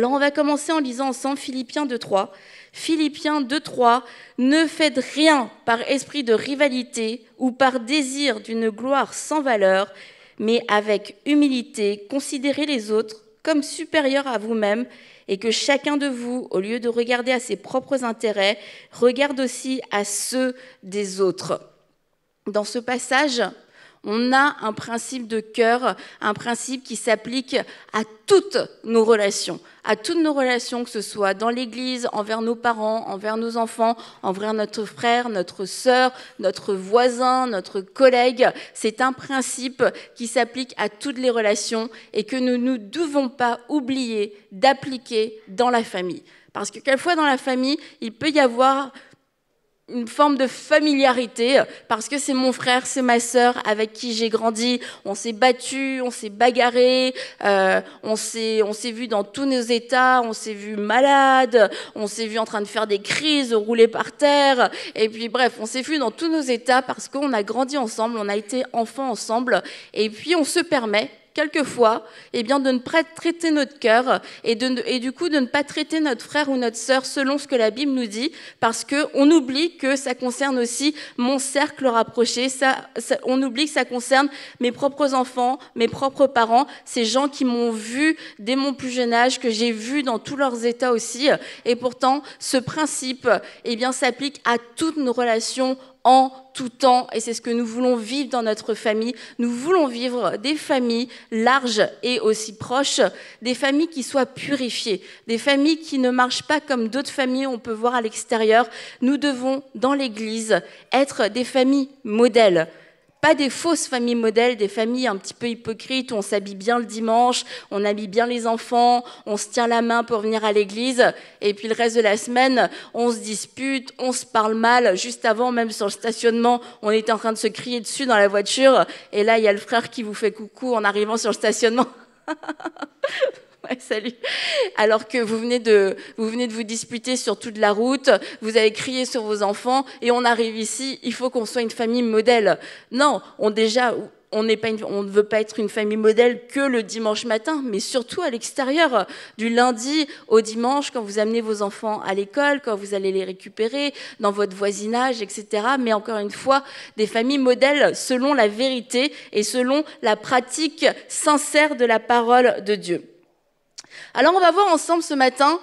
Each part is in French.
Alors on va commencer en lisant ensemble Philippiens 2.3. Philippiens 2.3, ne faites rien par esprit de rivalité ou par désir d'une gloire sans valeur, mais avec humilité, considérez les autres comme supérieurs à vous-même et que chacun de vous, au lieu de regarder à ses propres intérêts, regarde aussi à ceux des autres. Dans ce passage, on a un principe de cœur, un principe qui s'applique à toutes nos relations, à toutes nos relations, que ce soit dans l'Église, envers nos parents, envers nos enfants, envers notre frère, notre sœur, notre voisin, notre collègue. C'est un principe qui s'applique à toutes les relations et que nous ne devons pas oublier d'appliquer dans la famille. Parce que quelquefois dans la famille, il peut y avoir une forme de familiarité euh, parce que c'est mon frère, c'est ma sœur avec qui j'ai grandi. On s'est battu, on s'est bagarré, euh, on s'est on s'est vu dans tous nos états, on s'est vu malade, on s'est vu en train de faire des crises, rouler par terre. Et puis bref, on s'est vu dans tous nos états parce qu'on a grandi ensemble, on a été enfants ensemble. Et puis on se permet quelquefois, eh bien, de ne pas traiter notre cœur et, de, et du coup de ne pas traiter notre frère ou notre sœur selon ce que la Bible nous dit, parce qu'on oublie que ça concerne aussi mon cercle rapproché, on oublie que ça concerne mes propres enfants, mes propres parents, ces gens qui m'ont vu dès mon plus jeune âge, que j'ai vu dans tous leurs états aussi, et pourtant ce principe, eh bien, s'applique à toutes nos relations en tout temps. Et c'est ce que nous voulons vivre dans notre famille. Nous voulons vivre des familles larges et aussi proches, des familles qui soient purifiées, des familles qui ne marchent pas comme d'autres familles on peut voir à l'extérieur. Nous devons, dans l'Église, être des familles modèles pas des fausses familles modèles, des familles un petit peu hypocrites où on s'habille bien le dimanche, on habille bien les enfants, on se tient la main pour venir à l'église, et puis le reste de la semaine, on se dispute, on se parle mal. Juste avant, même sur le stationnement, on était en train de se crier dessus dans la voiture, et là, il y a le frère qui vous fait coucou en arrivant sur le stationnement. salut. Alors que vous venez, de, vous venez de vous disputer sur toute la route, vous avez crié sur vos enfants, et on arrive ici, il faut qu'on soit une famille modèle. Non, on déjà, on, pas on, ne veut pas être une famille modèle que le dimanche matin, mais surtout à l'extérieur, du lundi au dimanche, quand vous amenez vos enfants à l'école, quand vous allez les récupérer, dans votre voisinage, etc. Mais encore une fois, des familles modèles selon la vérité et selon la pratique sincère de la parole de Dieu. Alors on va voir ensemble ce matin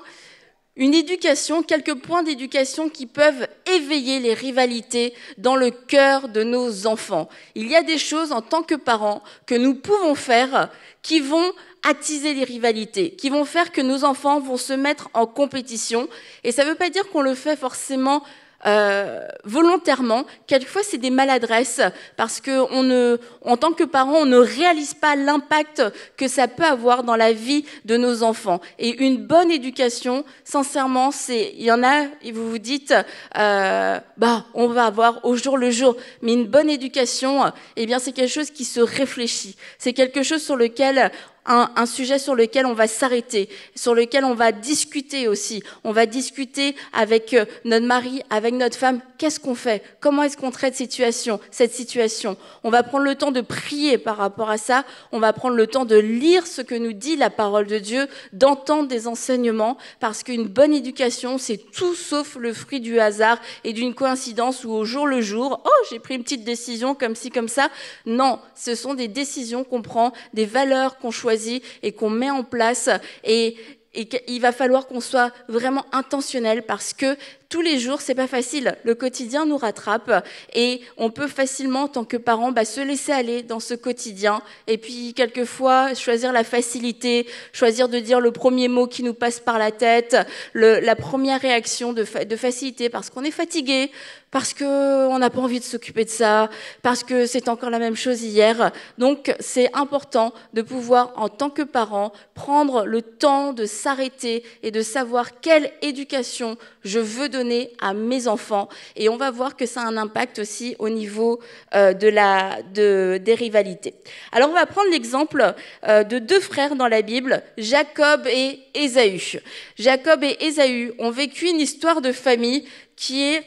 une éducation, quelques points d'éducation qui peuvent éveiller les rivalités dans le cœur de nos enfants. Il y a des choses en tant que parents que nous pouvons faire qui vont attiser les rivalités, qui vont faire que nos enfants vont se mettre en compétition. Et ça ne veut pas dire qu'on le fait forcément euh, volontairement. Quelquefois, c'est des maladresses parce que on ne, en tant que parent, on ne réalise pas l'impact que ça peut avoir dans la vie de nos enfants. Et une bonne éducation, sincèrement, c'est, il y en a, vous vous dites, euh, bah, on va avoir au jour le jour. Mais une bonne éducation, eh bien, c'est quelque chose qui se réfléchit. C'est quelque chose sur lequel un, sujet sur lequel on va s'arrêter, sur lequel on va discuter aussi. On va discuter avec euh, notre mari, avec notre femme, qu'est-ce qu'on fait Comment est-ce qu'on traite situation, cette situation On va prendre le temps de prier par rapport à ça, on va prendre le temps de lire ce que nous dit la parole de Dieu, d'entendre des enseignements, parce qu'une bonne éducation, c'est tout sauf le fruit du hasard et d'une coïncidence où au jour le jour, oh, j'ai pris une petite décision comme ci, comme ça. Non, ce sont des décisions qu'on prend, des valeurs qu'on choisit et qu'on met en place. Et, et il va falloir qu'on soit vraiment intentionnel parce que tous les jours, c'est pas facile. Le quotidien nous rattrape et on peut facilement, en tant que parent, bah, se laisser aller dans ce quotidien et puis quelquefois choisir la facilité, choisir de dire le premier mot qui nous passe par la tête, la première réaction de, de facilité parce qu'on est fatigué, parce qu'on n'a pas envie de s'occuper de ça, parce que c'est encore la même chose hier. Donc c'est important de pouvoir, en tant que parent, prendre le temps de s'arrêter et de savoir quelle éducation je veux donner à mes enfants. Et on va voir que ça a un impact aussi au niveau euh, de la, des rivalités. Alors on va prendre l'exemple euh, de deux frères dans la Bible, Jacob et Ésaü. Jacob et Ésaü ont vécu une histoire de famille qui est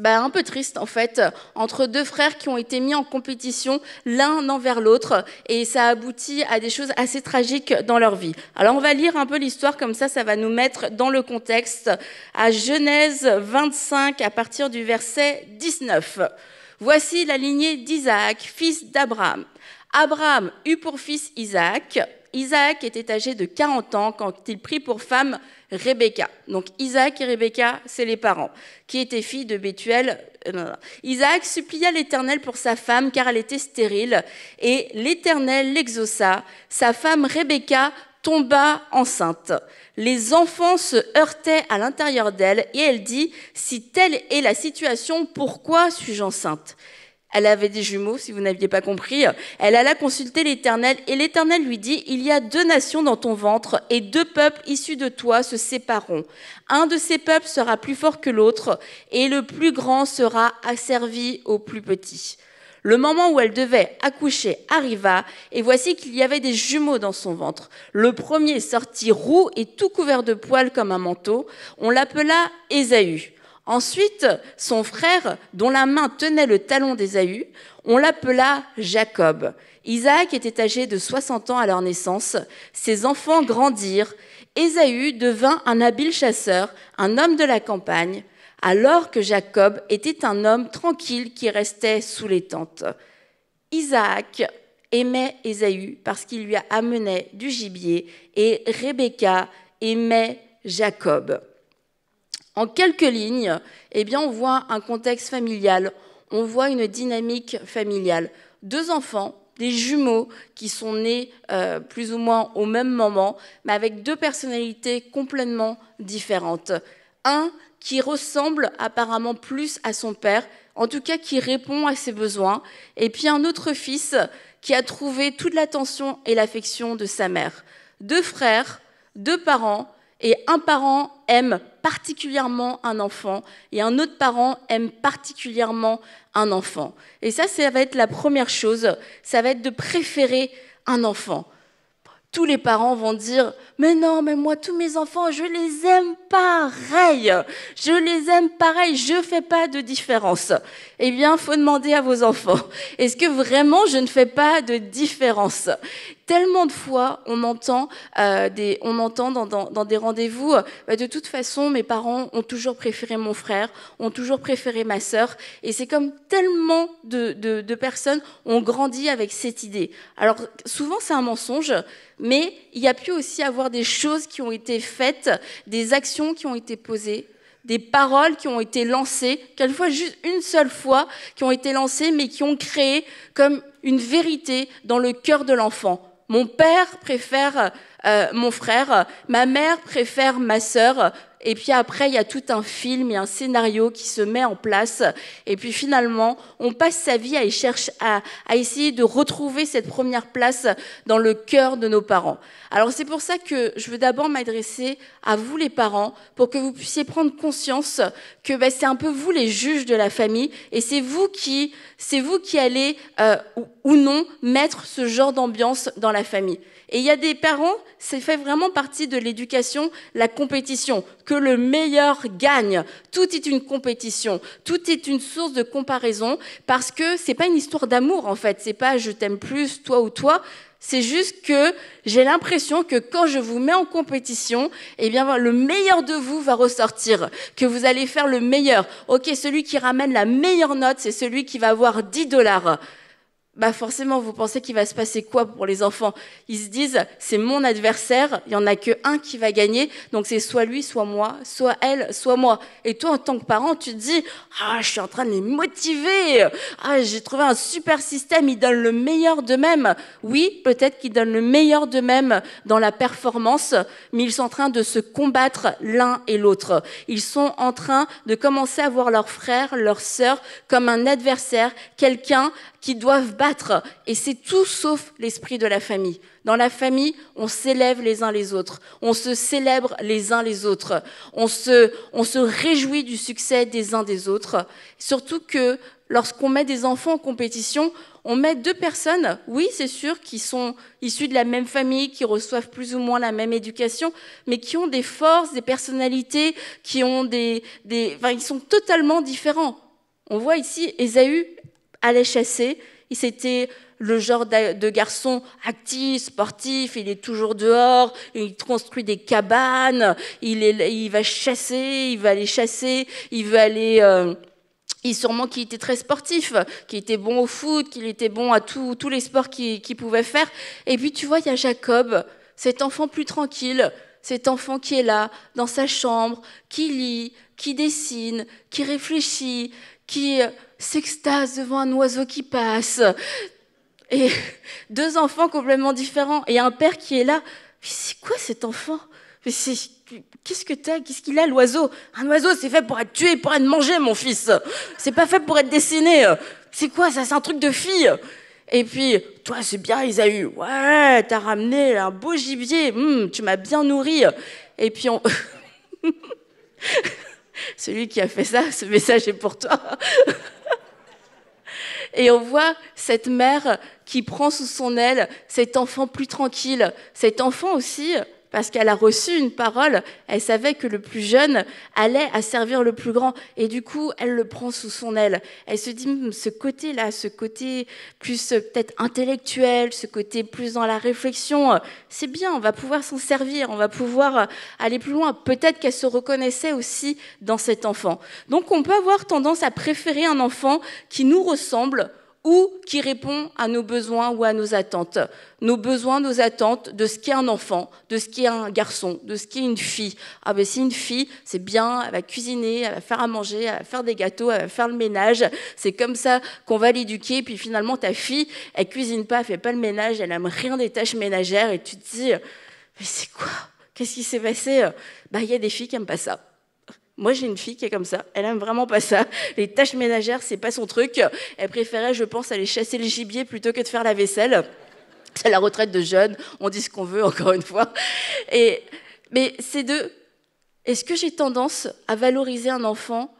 bah, un peu triste en fait, entre deux frères qui ont été mis en compétition l'un envers l'autre et ça aboutit à des choses assez tragiques dans leur vie. Alors on va lire un peu l'histoire comme ça, ça va nous mettre dans le contexte à Genèse 25 à partir du verset 19. Voici la lignée d'Isaac, fils d'Abraham. Abraham eut pour fils Isaac. Isaac était âgé de 40 ans quand il prit pour femme Rebecca. Donc Isaac et Rebecca, c'est les parents, qui étaient filles de Bethuel. Euh, Isaac supplia l'Éternel pour sa femme, car elle était stérile, et l'Éternel l'exauça. Sa femme Rebecca tomba enceinte. Les enfants se heurtaient à l'intérieur d'elle, et elle dit, si telle est la situation, pourquoi suis-je enceinte elle avait des jumeaux, si vous n'aviez pas compris. Elle alla consulter l'Éternel et l'Éternel lui dit, Il y a deux nations dans ton ventre et deux peuples issus de toi se sépareront. Un de ces peuples sera plus fort que l'autre et le plus grand sera asservi au plus petit. Le moment où elle devait accoucher arriva, et voici qu'il y avait des jumeaux dans son ventre. Le premier sortit roux et tout couvert de poils comme un manteau. On l'appela Ésaü. Ensuite, son frère, dont la main tenait le talon d'Ésaü, on l'appela Jacob. Isaac était âgé de 60 ans à leur naissance. Ses enfants grandirent. Ésaü devint un habile chasseur, un homme de la campagne, alors que Jacob était un homme tranquille qui restait sous les tentes. Isaac aimait Ésaü parce qu'il lui amenait du gibier et Rebecca aimait Jacob. En quelques lignes, eh bien, on voit un contexte familial, on voit une dynamique familiale. Deux enfants, des jumeaux qui sont nés euh, plus ou moins au même moment, mais avec deux personnalités complètement différentes. Un qui ressemble apparemment plus à son père, en tout cas qui répond à ses besoins, et puis un autre fils qui a trouvé toute l'attention et l'affection de sa mère. Deux frères, deux parents, et un parent aime particulièrement un enfant et un autre parent aime particulièrement un enfant. Et ça, ça va être la première chose, ça va être de préférer un enfant. Tous les parents vont dire, mais non, mais moi, tous mes enfants, je les aime pareil. Je les aime pareil, je ne fais pas de différence. Eh bien, faut demander à vos enfants, est-ce que vraiment je ne fais pas de différence Tellement de fois, on entend, euh, on entend dans, des rendez-vous, euh, bah, de toute façon, mes parents ont toujours préféré mon frère, ont toujours préféré ma sœur. Et c'est comme tellement de, de personnes ont grandi avec cette idée. Alors souvent, c'est un mensonge, mais il y a pu aussi avoir des choses qui ont été faites, des actions qui ont été posées des paroles qui ont été lancées, quelquefois juste une seule fois, qui ont été lancées, mais qui ont créé comme une vérité dans le cœur de l'enfant. Mon père préfère euh, mon frère, ma mère préfère ma sœur, et puis après, il y a tout un film et un scénario qui se met en place. Et puis finalement, on passe sa vie à, à, essayer de retrouver cette première place dans le cœur de nos parents. Alors c'est pour ça que je veux d'abord m'adresser à vous les parents pour que vous puissiez prendre conscience que bah, c'est un peu vous les juges de la famille et c'est vous qui, c'est vous qui allez euh, ou non mettre ce genre d'ambiance dans la famille. Et il y a des parents, ça fait vraiment partie de l'éducation, la compétition, que le meilleur gagne. Tout est une compétition, tout est une source de comparaison, parce que c'est pas une histoire d'amour en fait, c'est pas je t'aime plus, toi ou toi. C'est juste que j'ai l'impression que quand je vous mets en compétition, eh bien, le meilleur de vous va ressortir, que vous allez faire le meilleur. Ok, celui qui ramène la meilleure note, c'est celui qui va avoir 10 dollars bah forcément, vous pensez qu'il va se passer quoi pour les enfants Ils se disent, c'est mon adversaire, il n'y en a que un qui va gagner, donc c'est soit lui, soit moi, soit elle, soit moi. Et toi, en tant que parent, tu te dis, ah, je suis en train de les motiver, ah, j'ai trouvé un super système, ils donnent le meilleur d'eux-mêmes. Oui, peut-être qu'ils donnent le meilleur d'eux-mêmes dans la performance, mais ils sont en train de se combattre l'un et l'autre. Ils sont en train de commencer à voir leur frère, leur sœur comme un adversaire, quelqu'un qui doivent battre et c'est tout sauf l'esprit de la famille. Dans la famille, on s'élève les uns les autres. On se célèbre les uns les autres. On se, on se réjouit du succès des uns des autres. Surtout que lorsqu'on met des enfants en compétition, on met deux personnes, oui, c'est sûr, qui sont issues de la même famille, qui reçoivent plus ou moins la même éducation, mais qui ont des forces, des personnalités, qui ont des, des, enfin, ils sont totalement différents. On voit ici Esaü allait chasser, c'était le genre de garçon actif, sportif, il est toujours dehors, il construit des cabanes, il, est, il va chasser, il va aller chasser, il veut aller... Euh, il sûrement qu'il était très sportif, qu'il était bon au foot, qu'il était bon à tous les sports qu'il pouvait faire. Et puis tu vois, il y a Jacob, cet enfant plus tranquille, cet enfant qui est là, dans sa chambre, qui lit, qui dessine, qui réfléchit, qui... Euh, s'extase devant un oiseau qui passe. Et deux enfants complètement différents. Et un père qui est là. Mais c'est quoi cet enfant Mais Qu'est-ce que t'as Qu'est-ce qu'il a l'oiseau Un oiseau, c'est fait pour être tué, pour être mangé, mon fils. C'est pas fait pour être dessiné. C'est quoi ça C'est un truc de fille. Et puis, toi, c'est bien, eu Ouais, t'as ramené un beau gibier. Hum, tu m'as bien nourri. Et puis, on. Celui qui a fait ça, ce message est pour toi. Et on voit cette mère qui prend sous son aile cet enfant plus tranquille, cet enfant aussi parce qu'elle a reçu une parole, elle savait que le plus jeune allait à servir le plus grand, et du coup, elle le prend sous son aile. Elle se dit, hmm, ce côté-là, ce côté plus euh, peut-être intellectuel, ce côté plus dans la réflexion, euh, c'est bien, on va pouvoir s'en servir, on va pouvoir euh, aller plus loin. Peut-être qu'elle se reconnaissait aussi dans cet enfant. Donc on peut avoir tendance à préférer un enfant qui nous ressemble, ou qui répond à nos besoins ou à nos attentes. Nos besoins, nos attentes de ce qu'est un enfant, de ce qu'est un garçon, de ce qu'est une fille. Ah ben si une fille, c'est bien, elle va cuisiner, elle va faire à manger, elle va faire des gâteaux, elle va faire le ménage. C'est comme ça qu'on va l'éduquer. Puis finalement, ta fille, elle cuisine pas, elle fait pas le ménage, elle aime rien des tâches ménagères. Et tu te dis, mais c'est quoi Qu'est-ce qui s'est passé Bah il y a des filles qui aiment pas ça. Moi, j'ai une fille qui est comme ça. Elle aime vraiment pas ça. Les tâches ménagères, c'est pas son truc. Elle préférait, je pense, aller chasser le gibier plutôt que de faire la vaisselle. C'est la retraite de jeunes. On dit ce qu'on veut, encore une fois. mais c'est de, est-ce que j'ai tendance à valoriser un enfant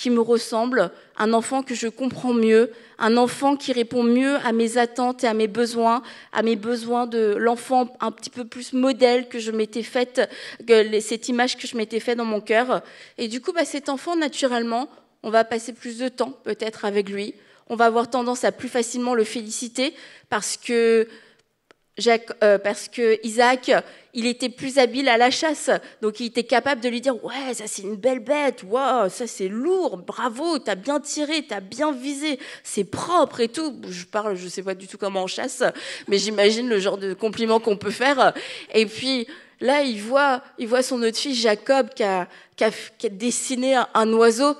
qui me ressemble, un enfant que je comprends mieux, un enfant qui répond mieux à mes attentes et à mes besoins, à mes besoins de l'enfant un petit peu plus modèle que je m'étais faite, que cette image que je m'étais faite dans mon cœur. Et du coup, bah, cet enfant, naturellement, on va passer plus de temps peut-être avec lui. On va avoir tendance à plus facilement le féliciter parce que Jacques, euh, parce que Isaac, il était plus habile à la chasse, donc il était capable de lui dire ouais ça c'est une belle bête, waouh ça c'est lourd, bravo, t'as bien tiré, t'as bien visé, c'est propre et tout. Je parle, je sais pas du tout comment on chasse, mais j'imagine le genre de compliment qu'on peut faire. Et puis là il voit, il voit son autre fils Jacob qui a, qui a, dessiné un oiseau.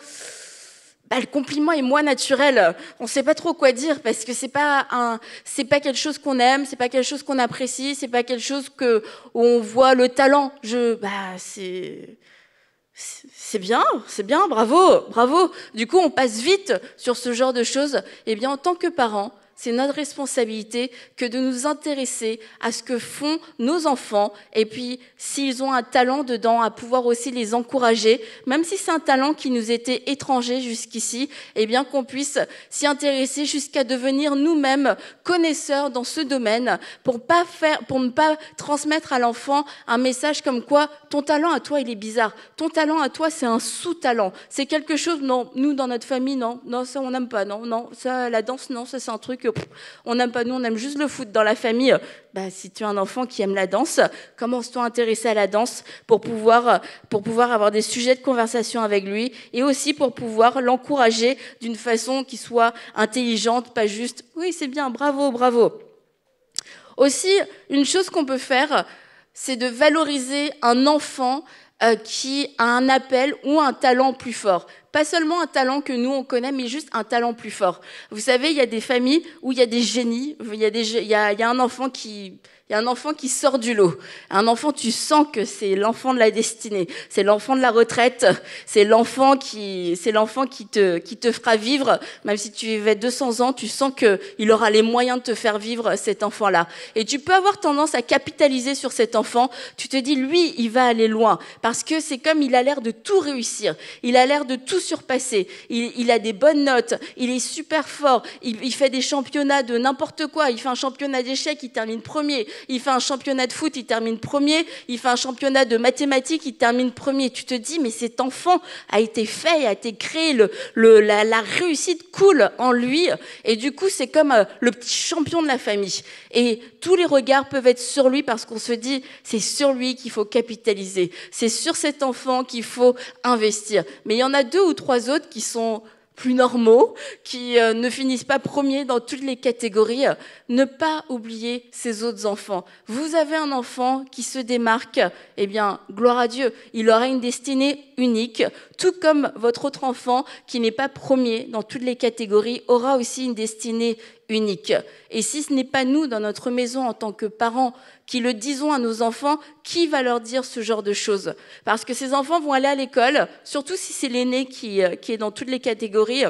Bah, le compliment est moins naturel. On ne sait pas trop quoi dire parce que c'est pas un, c'est pas quelque chose qu'on aime, c'est pas quelque chose qu'on apprécie, c'est pas quelque chose que on voit le talent. Je, bah, c'est, c'est bien, c'est bien, bravo, bravo. Du coup, on passe vite sur ce genre de choses. et eh bien, en tant que parent, c'est notre responsabilité que de nous intéresser à ce que font nos enfants et puis s'ils ont un talent dedans, à pouvoir aussi les encourager, même si c'est un talent qui nous était étranger jusqu'ici, et eh bien qu'on puisse s'y intéresser jusqu'à devenir nous-mêmes connaisseurs dans ce domaine pour, pas faire, pour ne pas transmettre à l'enfant un message comme quoi ton talent à toi il est bizarre, ton talent à toi c'est un sous-talent, c'est quelque chose, non, nous dans notre famille, non, non, ça on n'aime pas, non, non, ça la danse, non, ça c'est un truc on n'aime pas nous, on aime juste le foot dans la famille. Bah, si tu as un enfant qui aime la danse, commence-toi à intéresser à la danse pour pouvoir, pour pouvoir avoir des sujets de conversation avec lui et aussi pour pouvoir l'encourager d'une façon qui soit intelligente, pas juste oui, c'est bien, bravo, bravo. Aussi, une chose qu'on peut faire, c'est de valoriser un enfant euh, qui a un appel ou un talent plus fort pas seulement un talent que nous on connaît, mais juste un talent plus fort. Vous savez, il y a des familles où il y a des génies, il y a, un enfant qui, il y a un enfant qui sort du lot. Un enfant, tu sens que c'est l'enfant de la destinée, c'est l'enfant de la retraite, c'est l'enfant qui, c'est l'enfant qui te, qui te fera vivre. Même si tu vivais 200 ans, tu sens que il aura les moyens de te faire vivre cet enfant-là. Et tu peux avoir tendance à capitaliser sur cet enfant. Tu te dis, lui, il va aller loin parce que c'est comme il a l'air de tout réussir. Il a l'air de tout surpassé. Il, a des bonnes notes, il est super fort, il, fait des championnats de n'importe quoi. Il fait un championnat d'échecs, il termine premier. Il fait un championnat de foot, il termine premier. Il fait un championnat de mathématiques, il termine premier. Tu te dis, mais cet enfant a été fait, a été créé, le, la, réussite coule en lui. Et du coup, c'est comme euh, le petit champion de la famille. Et tous les regards peuvent être sur lui parce qu'on se dit, c'est sur lui qu'il faut capitaliser. C'est sur cet enfant qu'il faut investir. Mais il y en a deux trois autres qui sont plus normaux, qui euh, ne finissent pas premiers dans toutes les catégories. Euh, ne pas oublier ces autres enfants. Vous avez un enfant qui se démarque, eh bien, gloire à Dieu, il aura une destinée unique, tout comme votre autre enfant qui n'est pas premier dans toutes les catégories aura aussi une destinée unique. Et si ce n'est pas nous, dans notre maison, en tant que parents, qui le disons à nos enfants, qui va leur dire ce genre de choses Parce que ces enfants vont aller à l'école, surtout si c'est l'aîné qui, euh, est dans toutes les catégories,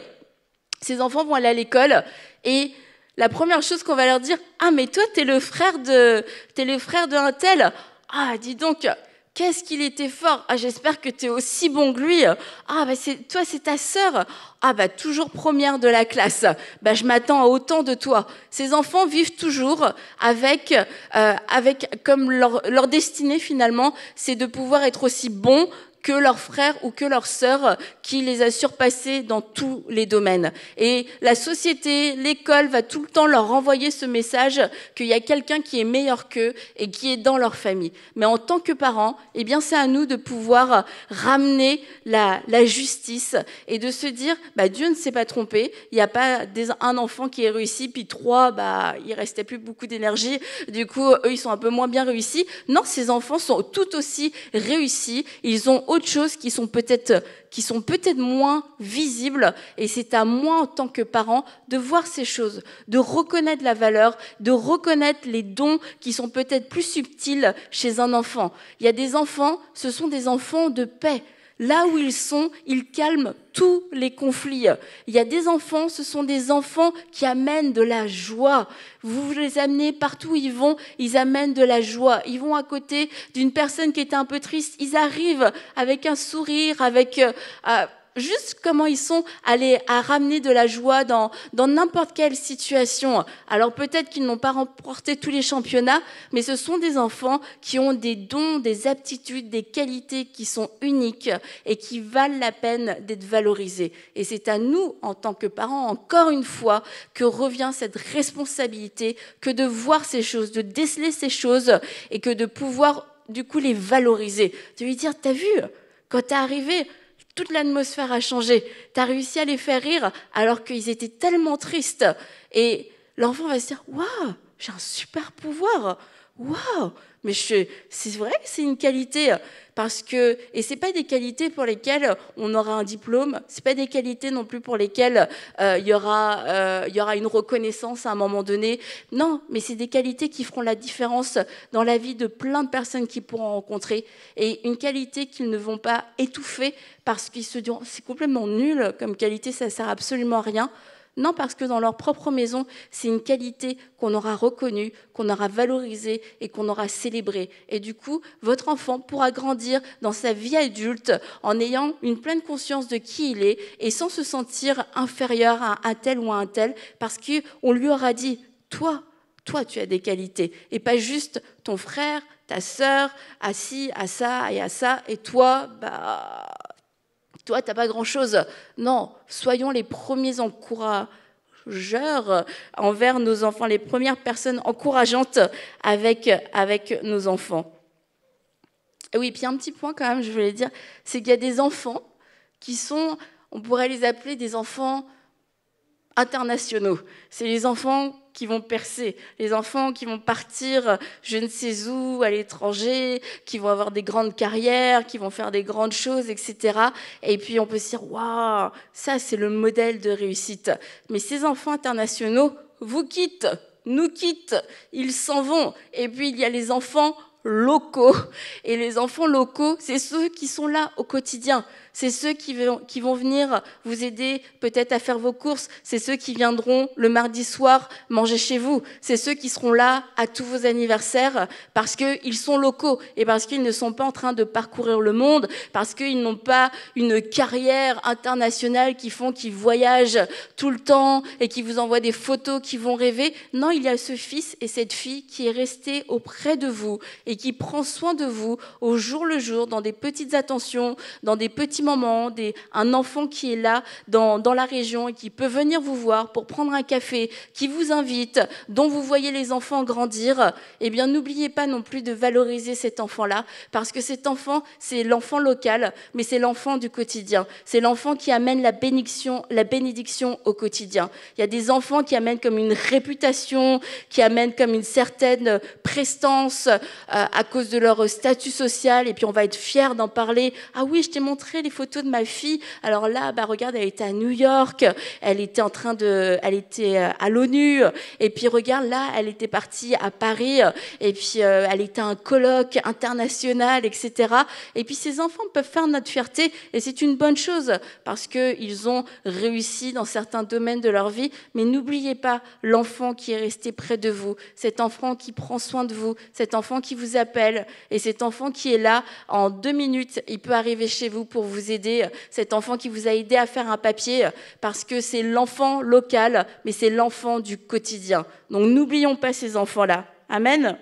ces enfants vont aller à l'école et la première chose qu'on va leur dire, ah mais toi t'es le frère de, t'es le frère de tel, ah dis donc, Qu'est-ce qu'il était fort Ah, j'espère que tu es aussi bon que lui. Ah, bah c'est toi, c'est ta sœur. Ah, bah toujours première de la classe. Bah je m'attends à autant de toi. Ces enfants vivent toujours avec, euh, avec comme leur, leur destinée finalement, c'est de pouvoir être aussi bon que leurs frères ou que leurs sœurs qui les a surpassés dans tous les domaines. Et la société, l'école va tout le temps leur renvoyer ce message qu'il y a quelqu'un qui est meilleur qu'eux et qui est dans leur famille. Mais en tant que parents, eh bien, c'est à nous de pouvoir ramener la, justice et de se dire, bah, Dieu ne s'est pas trompé. Il n'y a pas des, un enfant qui est réussi, puis trois, bah, il restait plus beaucoup d'énergie. Du coup, eux, ils sont un peu moins bien réussis. Non, ces enfants sont tout aussi réussis. Ils ont autre chose qui sont peut-être qui sont peut-être moins visibles et c'est à moi en tant que parent de voir ces choses, de reconnaître la valeur, de reconnaître les dons qui sont peut-être plus subtils chez un enfant. Il y a des enfants, ce sont des enfants de paix. Là où ils sont, ils calment tous les conflits. Il y a des enfants, ce sont des enfants qui amènent de la joie. Vous les amenez partout où ils vont, ils amènent de la joie. Ils vont à côté d'une personne qui est un peu triste, ils arrivent avec un sourire, avec... Euh, juste comment ils sont allés à ramener de la joie dans n'importe quelle situation. Alors peut-être qu'ils n'ont pas remporté tous les championnats, mais ce sont des enfants qui ont des dons, des aptitudes, des qualités qui sont uniques et qui valent la peine d'être valorisés. Et c'est à nous, en tant que parents, encore une fois, que revient cette responsabilité que de voir ces choses, de déceler ces choses et que de pouvoir du coup les valoriser, de lui dire, t'as vu, quand t'es arrivé, toute l'atmosphère a changé. Tu as réussi à les faire rire alors qu'ils étaient tellement tristes. Et l'enfant va se dire Waouh, j'ai un super pouvoir. Waouh, mais c'est vrai que c'est une qualité euh, parce que et n'est pas des qualités pour lesquelles on aura un diplôme, Ce c'est pas des qualités non plus pour lesquelles euh, euh, il y aura une reconnaissance à un moment donné. Non, mais c'est des qualités qui feront la différence dans la vie de plein de personnes qu'ils pourront rencontrer et une qualité qu'ils ne vont pas étouffer parce qu'ils se diront c'est complètement nul comme qualité, ça ne sert absolument à rien. Non, parce que dans leur propre maison, c'est une qualité qu'on aura reconnue, qu'on aura valorisée et qu'on aura célébrée. Et du coup, votre enfant pourra grandir dans sa vie adulte en ayant une pleine conscience de qui il est et sans se sentir inférieur à un tel ou à un tel, parce qu'on lui aura dit, toi, toi, tu as des qualités, et pas juste ton frère, ta sœur, à ci, à ça et à ça, et toi, bah toi, n'as pas grand-chose. Non, soyons les premiers encourageurs envers nos enfants, les premières personnes encourageantes avec, avec nos enfants. Et oui, puis un petit point quand même, je voulais dire, c'est qu'il y a des enfants qui sont, on pourrait les appeler des enfants internationaux. C'est les enfants qui vont percer, les enfants qui vont partir je ne sais où, à l'étranger, qui vont avoir des grandes carrières, qui vont faire des grandes choses, etc. Et puis on peut se dire, waouh, ça c'est le modèle de réussite. Mais ces enfants internationaux vous quittent, nous quittent, ils s'en vont. Et puis il y a les enfants locaux. Et les enfants locaux, c'est ceux qui sont là au quotidien c'est ceux qui vont, qui vont venir vous aider peut-être à faire vos courses, c'est ceux qui viendront le mardi soir manger chez vous, c'est ceux qui seront là à tous vos anniversaires parce qu'ils sont locaux et parce qu'ils ne sont pas en train de parcourir le monde, parce qu'ils n'ont pas une carrière internationale qui font qu'ils voyagent tout le temps et qui vous envoient des photos qui vont rêver. Non, il y a ce fils et cette fille qui est resté auprès de vous et qui prend soin de vous au jour le jour dans des petites attentions, dans des petits moments moment, un enfant qui est là dans, la région et qui peut venir vous voir pour prendre un café, qui vous invite, dont vous voyez les enfants grandir, eh bien n'oubliez pas non plus de valoriser cet enfant-là, parce que cet enfant, c'est l'enfant local, mais c'est l'enfant du quotidien. C'est l'enfant qui amène la bénédiction, la bénédiction au quotidien. Il y a des enfants qui amènent comme une réputation, qui amènent comme une certaine prestance euh, à cause de leur statut social, et puis on va être fier d'en parler. Ah oui, je t'ai montré les photo de ma fille. Alors là, bah regarde, elle était à New York, elle était en train de, elle était euh, à l'ONU, et puis regarde là, elle était partie à Paris, et puis euh, elle était à un colloque international, etc. Et puis ces enfants peuvent faire notre fierté, et c'est une bonne chose parce que ils ont réussi dans certains domaines de leur vie. Mais n'oubliez pas l'enfant qui est resté près de vous, cet enfant qui prend soin de vous, cet enfant qui vous appelle, et cet enfant qui est là en deux minutes, il peut arriver chez vous pour vous aider, euh, cet enfant qui vous a aidé à faire un papier, euh, parce que c'est l'enfant local, mais c'est l'enfant du quotidien. Donc n'oublions pas ces enfants-là. Amen.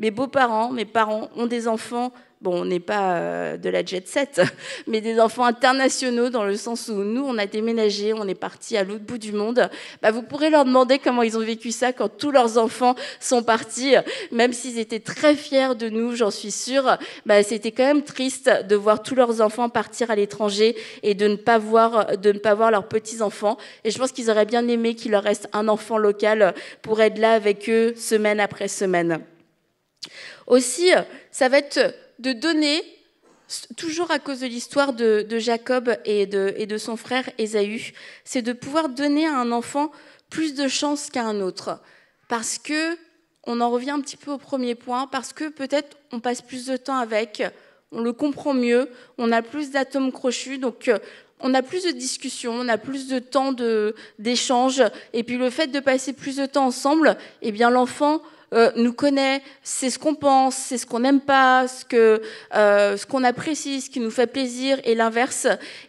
Mes beaux-parents, mes parents ont des enfants, bon, on n'est pas euh, de la jet set, mais des enfants internationaux dans le sens où nous, on a déménagé, on est parti à l'autre bout du monde. Bah, vous pourrez leur demander comment ils ont vécu ça quand tous leurs enfants sont partis, même s'ils étaient très fiers de nous, j'en suis sûre. Bah, c'était quand même triste de voir tous leurs enfants partir à l'étranger et de ne pas voir, de ne pas voir leurs petits-enfants. Et je pense qu'ils auraient bien aimé qu'il leur reste un enfant local pour être là avec eux semaine après semaine. Aussi, euh, ça va être de donner, toujours à cause de l'histoire de, Jacob et de, son frère Ésaü, c'est de pouvoir donner à un enfant plus de chance qu'à un autre. Parce que, on en revient un petit peu au premier point, parce que peut-être on passe plus de temps avec, on le comprend mieux, on a plus d'atomes crochus, donc euh, on a plus de discussions, on a plus de temps d'échange, et puis le fait de passer plus de temps ensemble, eh bien l'enfant euh, nous connaît, c'est ce qu'on pense, c'est ce qu'on n'aime pas, ce que euh, ce qu'on apprécie, ce qui nous fait plaisir et l'inverse.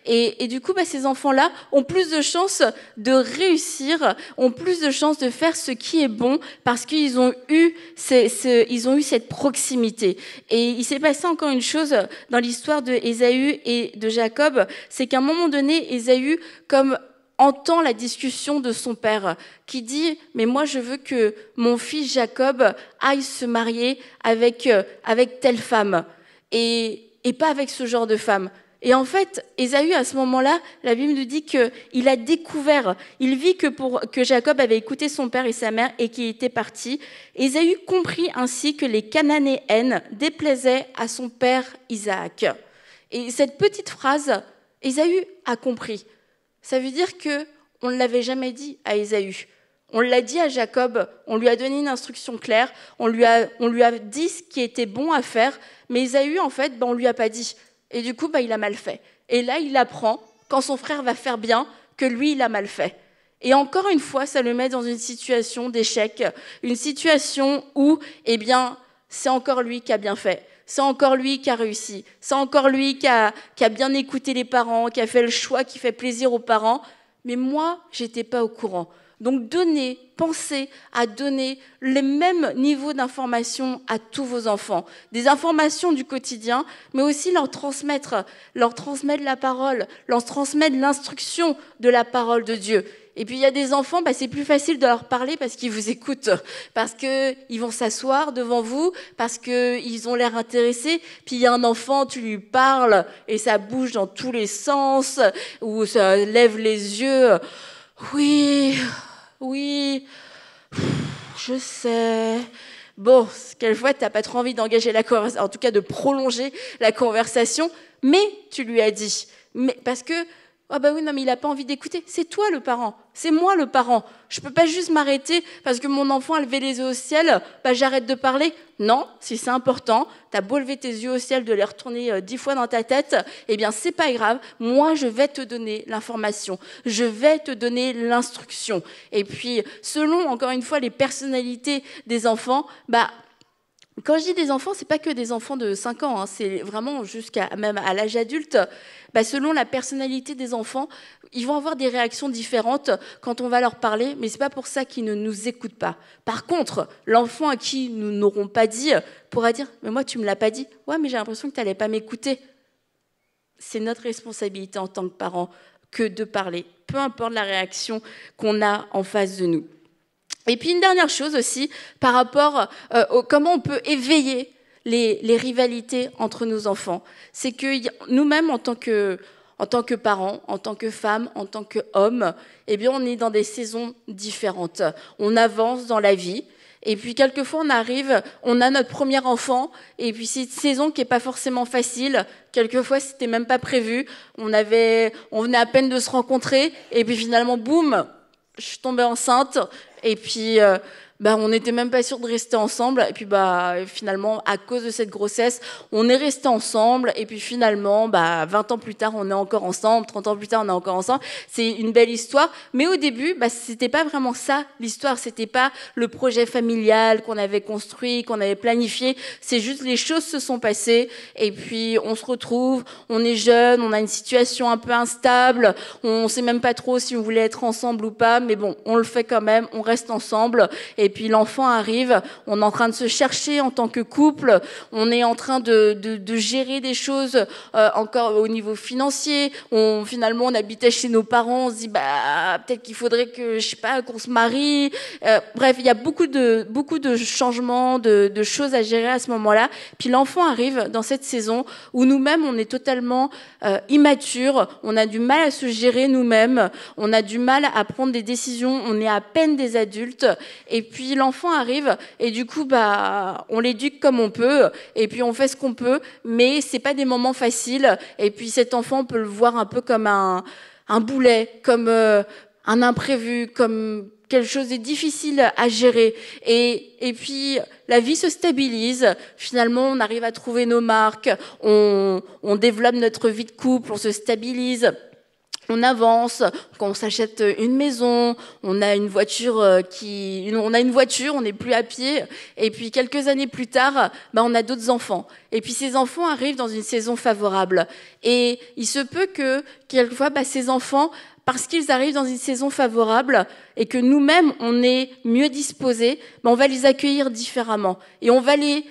Et, du coup, bah, ces enfants-là ont plus de chances de réussir, ont plus de chances de faire ce qui est bon parce qu'ils ont eu ces, ils ont eu cette proximité. Et il s'est passé encore une chose dans l'histoire de Ésaü et de Jacob, c'est qu'à un moment donné, Ésaü, comme entend la discussion de son père qui dit mais moi je veux que mon fils Jacob aille se marier avec euh, telle femme et, pas avec ce genre de femme. Et en fait, Ésaü à ce moment-là, la Bible nous dit qu'il a découvert, il vit que pour que Jacob avait écouté son père et sa mère et qu'il était parti. Ésaü comprit ainsi que les Cananéennes déplaisaient à son père Isaac. Et cette petite phrase, Ésaü a compris. Ça veut dire que on ne l'avait jamais dit à Ésaü. On l'a dit à Jacob, on lui a donné une instruction claire, on lui a, dit ce qui était bon à faire, mais Ésaü, en fait, ben, on ne lui a pas dit. Et du coup, ben, il a mal fait. Et là, il apprend, quand son frère va faire bien, que lui, il a mal fait. Et encore une fois, ça le met dans une situation d'échec, une situation où, eh bien, c'est encore lui qui a bien fait c'est encore lui qui a réussi, c'est encore lui qui a, bien écouté les parents, qui a fait le choix qui fait plaisir aux parents. Mais moi, j'étais pas au courant. Donc donnez, pensez à donner les mêmes niveaux d'information à tous vos enfants, des informations du quotidien, mais aussi leur transmettre, leur transmettre la parole, leur transmettre l'instruction de la parole de Dieu. Et puis il y a des enfants, bah, c'est plus facile de leur parler parce qu'ils vous écoutent, parce qu'ils vont s'asseoir devant vous, parce qu'ils ont l'air intéressés. Puis il y a un enfant, tu lui parles et ça bouge dans tous les sens, ou ça lève les yeux. Oui, oui, je sais. Bon, quelle fois, t'as pas trop envie d'engager la conversation, en tout cas de prolonger la conversation, mais tu lui as dit. Mais parce que ah bah oui, non, mais il n'a pas envie d'écouter. C'est toi le parent, c'est moi le parent. Je ne peux pas juste m'arrêter parce que mon enfant a levé les yeux au ciel, bah j'arrête de parler. Non, si c'est important, tu as beau lever tes yeux au ciel, de les retourner euh, dix fois dans ta tête, eh bien c'est pas grave. Moi, je vais te donner l'information, je vais te donner l'instruction. Et puis, selon, encore une fois, les personnalités des enfants, bah quand je dis des enfants, c'est pas que des enfants de 5 ans, hein. c'est vraiment jusqu'à même à l'âge adulte. Bah, selon la personnalité des enfants, ils vont avoir des réactions différentes quand on va leur parler, mais c'est pas pour ça qu'ils ne nous écoutent pas. Par contre, l'enfant à qui nous n'aurons pas dit pourra dire "Mais moi, tu me l'as pas dit. Ouais, mais j'ai l'impression que tu n'allais pas m'écouter." C'est notre responsabilité en tant que parents que de parler, peu importe la réaction qu'on a en face de nous. Et puis une dernière chose aussi par rapport à euh, comment on peut éveiller les, rivalités entre nos enfants, c'est que nous-mêmes en tant que parents, en tant que femmes, en tant qu'hommes, eh bien, on est dans des saisons différentes. On avance dans la vie. Et puis, quelquefois, on arrive, on a notre premier enfant, et puis c'est une saison qui n'est pas forcément facile. Quelquefois, c'était même pas prévu. On avait, on venait à peine de se rencontrer, et puis finalement, boum, je suis tombée enceinte, et puis, euh, bah, on n'était même pas sûr de rester ensemble. Et puis bah, finalement, à cause de cette grossesse, on est resté ensemble. Et puis finalement, bah, 20 ans plus tard, on est encore ensemble. 30 ans plus tard, on est encore ensemble. C'est une belle histoire. Mais au début, bah, c'était pas vraiment ça l'histoire. C'était pas le projet familial qu'on avait construit, qu'on avait planifié. C'est juste les choses se sont passées. Et puis on se retrouve, on est jeune, on a une situation un peu instable. On sait même pas trop si on voulait être ensemble ou pas. Mais bon, on le fait quand même. On reste ensemble. Et et puis l'enfant arrive, on est en train de se chercher en tant que couple, on est en train de, de, gérer des choses euh, encore au niveau financier, finalement on habitait chez nos parents, on se dit bah, peut-être qu'il faudrait que, je sais pas, qu'on se marie, euh, bref, il y a beaucoup de, beaucoup de changements, de, choses à gérer à ce moment-là, puis l'enfant arrive dans cette saison où nous-mêmes on est totalement euh, immatures immature, on a du mal à se gérer nous-mêmes, on a du mal à prendre des décisions, on est à peine des adultes, et puis l'enfant arrive et du coup bah on l'éduque comme on peut et puis on fait ce qu'on peut, mais c'est pas des moments faciles et puis cet enfant on peut le voir un peu comme un un boulet, comme euh, un imprévu, comme quelque chose de difficile à gérer. Et, et puis, la vie se stabilise. Finalement, on arrive à trouver nos marques, on, on développe notre vie de couple, on se stabilise on avance, quand on s'achète une maison, on a une voiture euh, qui, on a une voiture, on n'est plus à pied, et puis quelques années plus tard, bah, on a d'autres enfants. Et puis ces enfants arrivent dans une saison favorable, et il se peut que quelquefois bah, ces enfants, parce qu'ils arrivent dans une saison favorable et que nous-mêmes on est mieux disposés, bah, on va les accueillir différemment et on va les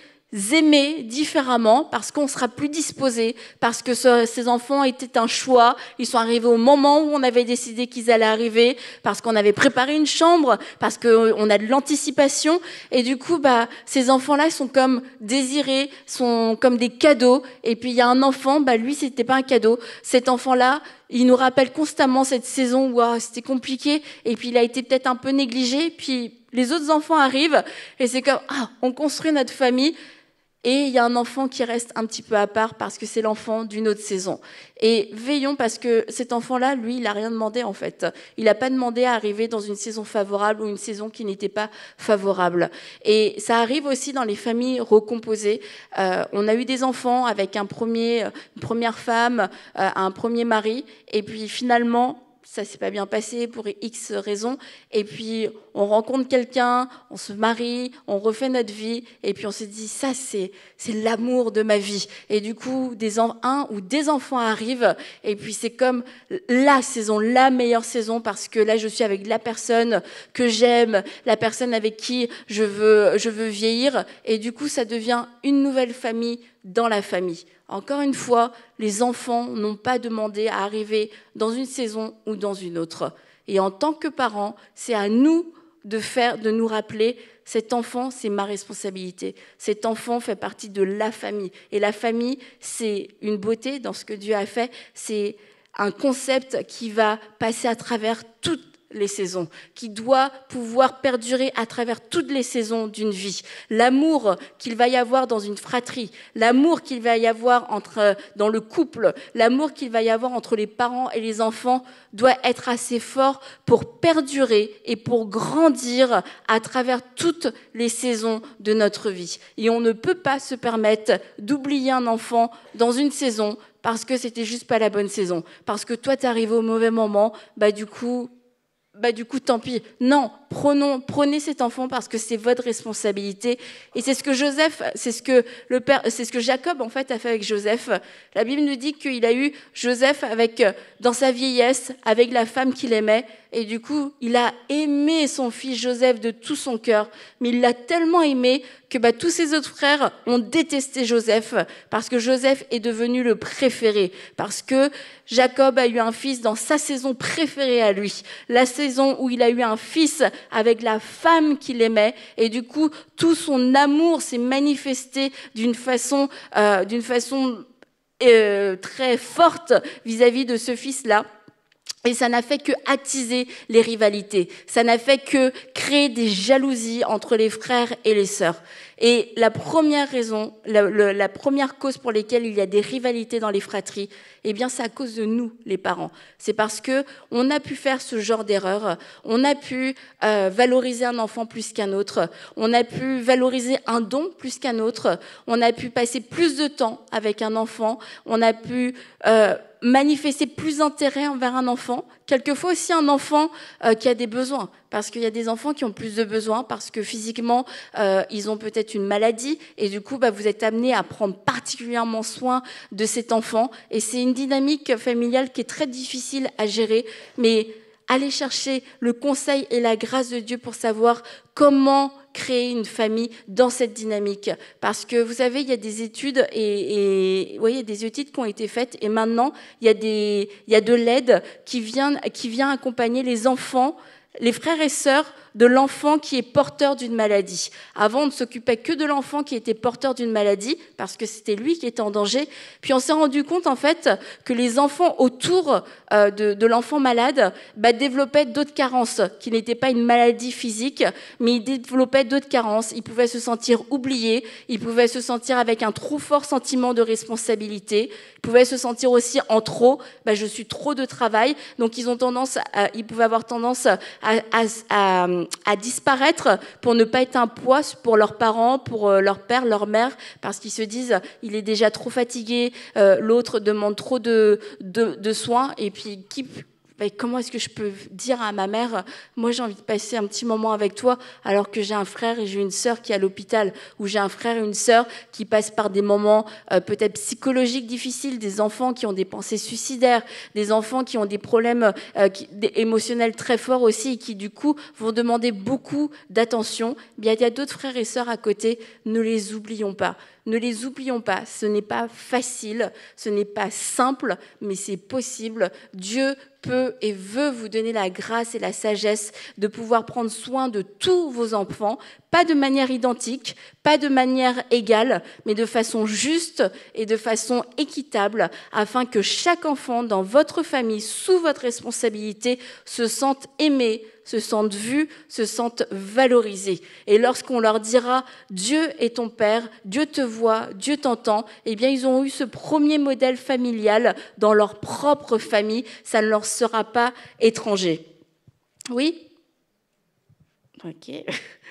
aimer différemment parce qu'on sera plus disposé, parce que ces enfants étaient un choix, ils sont arrivés au moment où on avait décidé qu'ils allaient arriver, parce qu'on avait préparé une chambre, parce qu'on euh, a de l'anticipation, et du coup, bah, ces enfants-là sont comme désirés, sont comme des cadeaux, et puis il y a un enfant, bah, lui, c'était pas un cadeau, cet enfant-là, il nous rappelle constamment cette saison où ah, c'était compliqué, et puis il a été peut-être un peu négligé, puis les autres enfants arrivent, et c'est comme, ah, on construit notre famille, et il y a un enfant qui reste un petit peu à part parce que c'est l'enfant d'une autre saison. Et veillons parce que cet enfant-là, lui, il n'a rien demandé en fait. Il n'a pas demandé à arriver dans une saison favorable ou une saison qui n'était pas favorable. Et ça arrive aussi dans les familles recomposées. Euh, on a eu des enfants avec un premier, une première femme, euh, un premier mari, et puis finalement, ça s'est pas bien passé pour X raisons, et puis on rencontre quelqu'un, on se marie, on refait notre vie, et puis on se dit ça c'est c'est l'amour de ma vie. Et du coup, des un ou des enfants arrivent, et puis c'est comme la saison, la meilleure saison parce que là je suis avec la personne que j'aime, la personne avec qui je veux je veux vieillir, et du coup ça devient une nouvelle famille dans la famille. Encore une fois, les enfants n'ont pas demandé à arriver dans une saison ou dans une autre. Et en tant que parents, c'est à nous de faire, de nous rappeler, cet enfant, c'est ma responsabilité. Cet enfant fait partie de la famille. Et la famille, c'est une beauté dans ce que Dieu a fait. C'est un concept qui va passer à travers toute les saisons, qui doit pouvoir perdurer à travers toutes les saisons d'une vie. L'amour qu'il va y avoir dans une fratrie, l'amour qu'il va y avoir entre, euh, dans le couple, l'amour qu'il va y avoir entre les parents et les enfants doit être assez fort pour perdurer et pour grandir à travers toutes les saisons de notre vie. Et on ne peut pas se permettre d'oublier un enfant dans une saison parce que c'était juste pas la bonne saison, parce que toi t'es arrivé au mauvais moment, bah du coup bah du coup tant pis. Non, prenez cet enfant parce que c'est votre responsabilité. Et c'est ce que Joseph, c'est ce que le père, c'est ce que Jacob en fait a fait avec Joseph. La Bible nous dit qu'il a eu Joseph avec dans sa vieillesse avec la femme qu'il aimait et du coup, il a aimé son fils Joseph de tout son cœur, mais il l'a tellement aimé que bah, tous ses autres frères ont détesté Joseph parce que Joseph est devenu le préféré, parce que Jacob a eu un fils dans sa saison préférée à lui, la saison où il a eu un fils avec la femme qu'il aimait, et du coup, tout son amour s'est manifesté d'une façon, euh, d'une façon euh, très forte vis-à-vis -vis de ce fils-là. Et ça n'a fait que attiser les rivalités, ça n'a fait que créer des jalousies entre les frères et les sœurs. Et la première raison, la, première cause pour laquelle il y a des rivalités dans les fratries, eh bien, c'est à cause de nous, les parents. C'est parce que on a pu faire ce genre d'erreur, on a pu euh, valoriser un enfant plus qu'un autre, on a pu valoriser un don plus qu'un autre, on a pu passer plus de temps avec un enfant, on a pu euh, manifester plus d'intérêt envers un enfant, quelquefois aussi un enfant euh, qui a des besoins, parce qu'il y a des enfants qui ont plus de besoins, parce que physiquement, euh, ils ont peut-être une maladie, et du coup, bah, vous êtes amené à prendre particulièrement soin de cet enfant, et c'est une dynamique familiale qui est très difficile à gérer, mais allez chercher le conseil et la grâce de Dieu pour savoir comment créer une famille dans cette dynamique. Parce que vous savez, il y a des études et, voyez, des études qui ont été faites et maintenant, il y a, des, il y de l'aide qui vient, qui vient accompagner les enfants, les frères et sœurs de l'enfant qui est porteur d'une maladie. Avant, on ne s'occupait que de l'enfant qui était porteur d'une maladie parce que c'était lui qui était en danger. Puis on s'est rendu compte en fait que les enfants autour euh, de, l'enfant malade bah, développaient d'autres carences, qui n'étaient pas une maladie physique, mais ils développaient d'autres carences. Ils pouvaient se sentir oubliés, ils pouvaient se sentir avec un trop fort sentiment de responsabilité, ils pouvaient se sentir aussi en trop. Bah, je suis trop de travail, donc ils ont tendance, à, ils pouvaient avoir tendance à à disparaître pour ne pas être un poids pour leurs parents, pour euh, leur père, leur mère, parce qu'ils se disent il est déjà trop fatigué, euh, l'autre demande trop de, de, de soins, et puis qui, ben, comment est-ce que je peux dire à ma mère, moi j'ai envie de passer un petit moment avec toi, alors que j'ai un frère et j'ai une sœur qui est à l'hôpital, ou j'ai un frère et une sœur qui passent par des moments euh, peut-être psychologiques difficiles, des enfants qui ont des pensées suicidaires, des enfants qui ont des problèmes euh, émotionnels très forts aussi, et qui du coup vont demander beaucoup d'attention. il y a d'autres frères et sœurs à côté, ne les oublions pas. Ne les oublions pas, ce n'est pas facile, ce n'est pas simple, mais c'est possible. Dieu peut et veut vous donner la grâce et la sagesse de pouvoir prendre soin de tous vos enfants pas de manière identique, pas de manière égale, mais de façon juste et de façon équitable, afin que chaque enfant dans votre famille, sous votre responsabilité, se sente aimé, se sente vu, se sente valorisé. Et lorsqu'on leur dira Dieu est ton Père, Dieu te voit, Dieu t'entend, eh bien ils ont eu ce premier modèle familial dans leur propre famille, ça ne leur sera pas étranger. Oui Ok.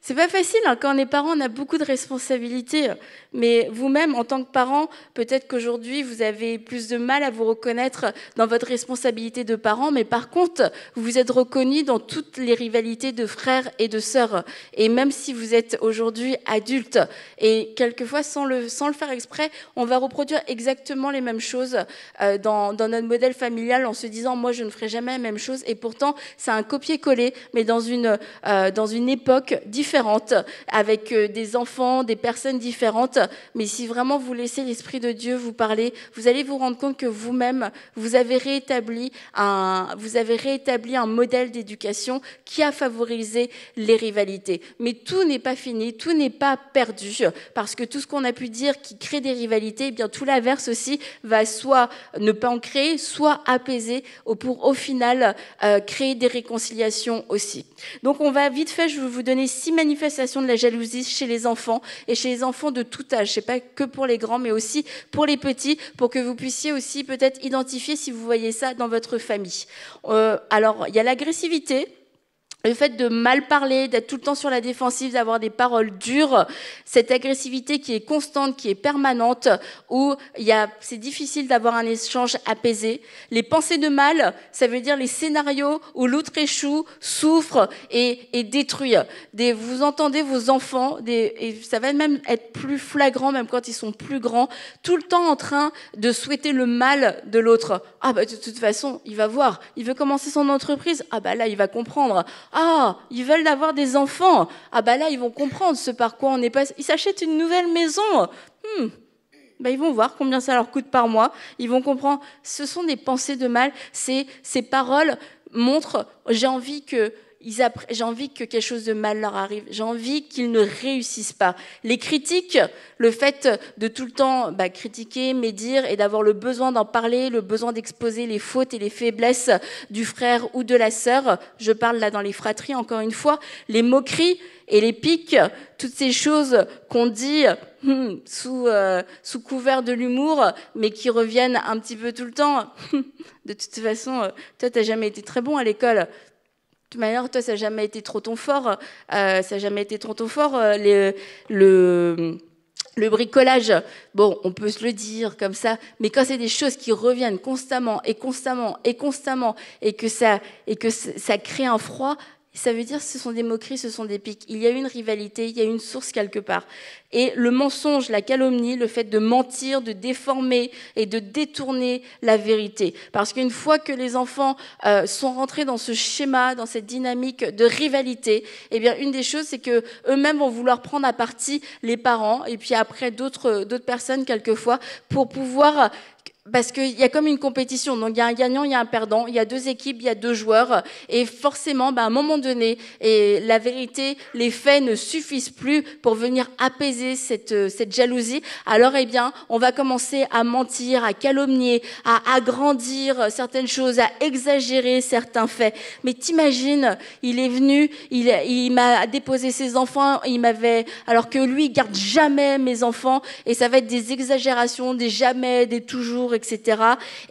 C'est pas facile hein. quand on est parent, on a beaucoup de responsabilités. Euh, mais vous-même, en tant que parent, peut-être qu'aujourd'hui, vous avez plus de mal à vous reconnaître dans votre responsabilité de parent, mais par contre, vous vous êtes reconnu dans toutes les rivalités de frères et de sœurs. Et même si vous êtes aujourd'hui adulte, et quelquefois, sans le, faire exprès, on va reproduire exactement les mêmes choses euh, dans, notre modèle familial en se disant, moi, je ne ferai jamais la même chose. Et pourtant, c'est un copier-coller, mais dans une, euh, dans une époque différente, avec euh, des enfants, des personnes différentes mais si vraiment vous laissez l'Esprit de Dieu vous parler, vous allez vous rendre compte que vous-même, vous avez réétabli un, vous avez rétabli un modèle d'éducation qui a favorisé les rivalités. Mais tout n'est pas fini, tout n'est pas perdu, parce que tout ce qu'on a pu dire qui crée des rivalités, eh bien tout l'inverse aussi va soit ne pas en créer, soit apaiser pour au final euh, créer des réconciliations aussi. Donc on va vite fait, je vais vous donner six manifestations de la jalousie chez les enfants et chez les enfants de tout je Je sais pas que pour les grands, mais aussi pour les petits, pour que vous puissiez aussi peut-être identifier si vous voyez ça dans votre famille. Euh, alors, il y a l'agressivité le fait de mal parler, d'être tout le temps sur la défensive, d'avoir des paroles dures, cette agressivité qui est constante, qui est permanente, où c'est difficile d'avoir un échange apaisé. Les pensées de mal, ça veut dire les scénarios où l'autre échoue, souffre et, et détruit. Des, vous entendez vos enfants, des, et ça va même être plus flagrant, même quand ils sont plus grands, tout le temps en train de souhaiter le mal de l'autre. Ah bah de toute façon, il va voir, il veut commencer son entreprise, ah bah là il va comprendre ah, ils veulent avoir des enfants. Ah bah là, ils vont comprendre ce par quoi on est passé. Ils s'achètent une nouvelle maison. Hmm. Ben, ils vont voir combien ça leur coûte par mois. Ils vont comprendre. Ce sont des pensées de mal. ces paroles montrent, j'ai envie que j'ai envie que quelque chose de mal leur arrive, j'ai envie qu'ils ne réussissent pas. Les critiques, le fait de tout le temps bah, critiquer, médire et d'avoir le besoin d'en parler, le besoin d'exposer les fautes et les faiblesses du frère ou de la sœur, je parle là dans les fratries encore une fois, les moqueries et les piques, toutes ces choses qu'on dit hmm, sous, euh, sous couvert de l'humour, mais qui reviennent un petit peu tout le temps. de toute façon, euh, toi, t'as jamais été très bon à l'école manière, toi, ça n'a jamais été trop ton fort. Euh, ça n'a jamais été trop ton fort. Euh, le, le bricolage, bon, on peut se le dire comme ça, mais quand c'est des choses qui reviennent constamment et constamment et constamment et que ça, et que ça crée un froid ça veut dire ce sont des moqueries, ce sont des piques. Il y a une rivalité, il y a une source quelque part. Et le mensonge, la calomnie, le fait de mentir, de déformer et de détourner la vérité. Parce qu'une fois que les enfants euh, sont rentrés dans ce schéma, dans cette dynamique de rivalité, eh bien, une des choses, c'est que eux-mêmes vont vouloir prendre à partie les parents et puis après d'autres personnes quelquefois pour pouvoir parce qu'il y a comme une compétition, donc il y a un gagnant, il y a un perdant, il y a deux équipes, il y a deux joueurs, et forcément, bah, à un moment donné, et la vérité, les faits ne suffisent plus pour venir apaiser cette, euh, cette jalousie. Alors, eh bien, on va commencer à mentir, à calomnier, à agrandir certaines choses, à exagérer certains faits. Mais t'imagines, il est venu, il, il m'a déposé ses enfants, il m'avait, alors que lui, il garde jamais mes enfants, et ça va être des exagérations, des jamais, des toujours etc.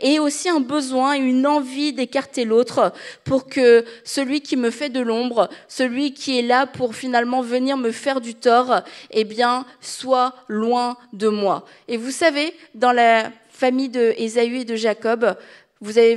Et aussi un besoin, une envie d'écarter l'autre pour que celui qui me fait de l'ombre, celui qui est là pour finalement venir me faire du tort, eh bien, soit loin de moi. Et vous savez, dans la famille d'Ésaü et de Jacob,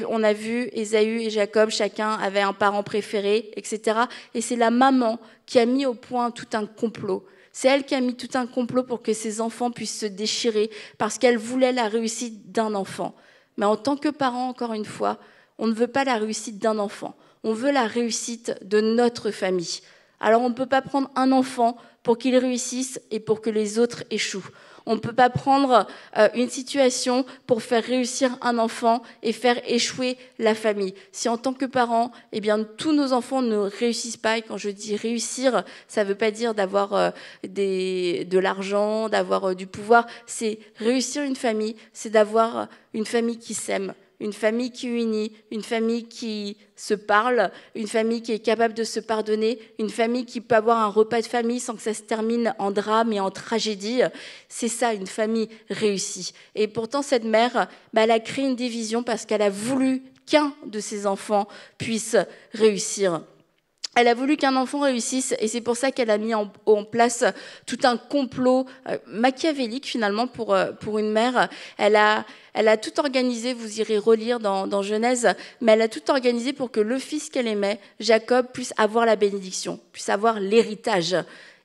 on a vu Ésaü et Jacob, chacun avait un parent préféré, etc. Et c'est la maman qui a mis au point tout un complot c'est elle qui a mis tout un complot pour que ses enfants puissent se déchirer parce qu'elle voulait la réussite d'un enfant. Mais en tant que parent, encore une fois, on ne veut pas la réussite d'un enfant. On veut la réussite de notre famille. Alors on ne peut pas prendre un enfant pour qu'il réussisse et pour que les autres échouent. On ne peut pas prendre euh, une situation pour faire réussir un enfant et faire échouer la famille. Si en tant que parent, eh bien, tous nos enfants ne réussissent pas, et quand je dis réussir, ça ne veut pas dire d'avoir euh, de l'argent, d'avoir euh, du pouvoir, c'est réussir une famille, c'est d'avoir une famille qui s'aime une famille qui unit, une famille qui se parle, une famille qui est capable de se pardonner, une famille qui peut avoir un repas de famille sans que ça se termine en drame et en tragédie. C'est ça, une famille réussie. Et pourtant, cette mère, bah, elle a créé une division parce qu'elle a voulu qu'un de ses enfants puisse réussir. Elle a voulu qu'un enfant réussisse et c'est pour ça qu'elle a mis en, place tout un complot euh, machiavélique finalement pour, euh, pour une mère. Elle a, elle a tout organisé, vous irez relire dans Genèse, mais elle a tout organisé pour que le fils qu'elle aimait, Jacob, puisse avoir la bénédiction, puisse avoir l'héritage.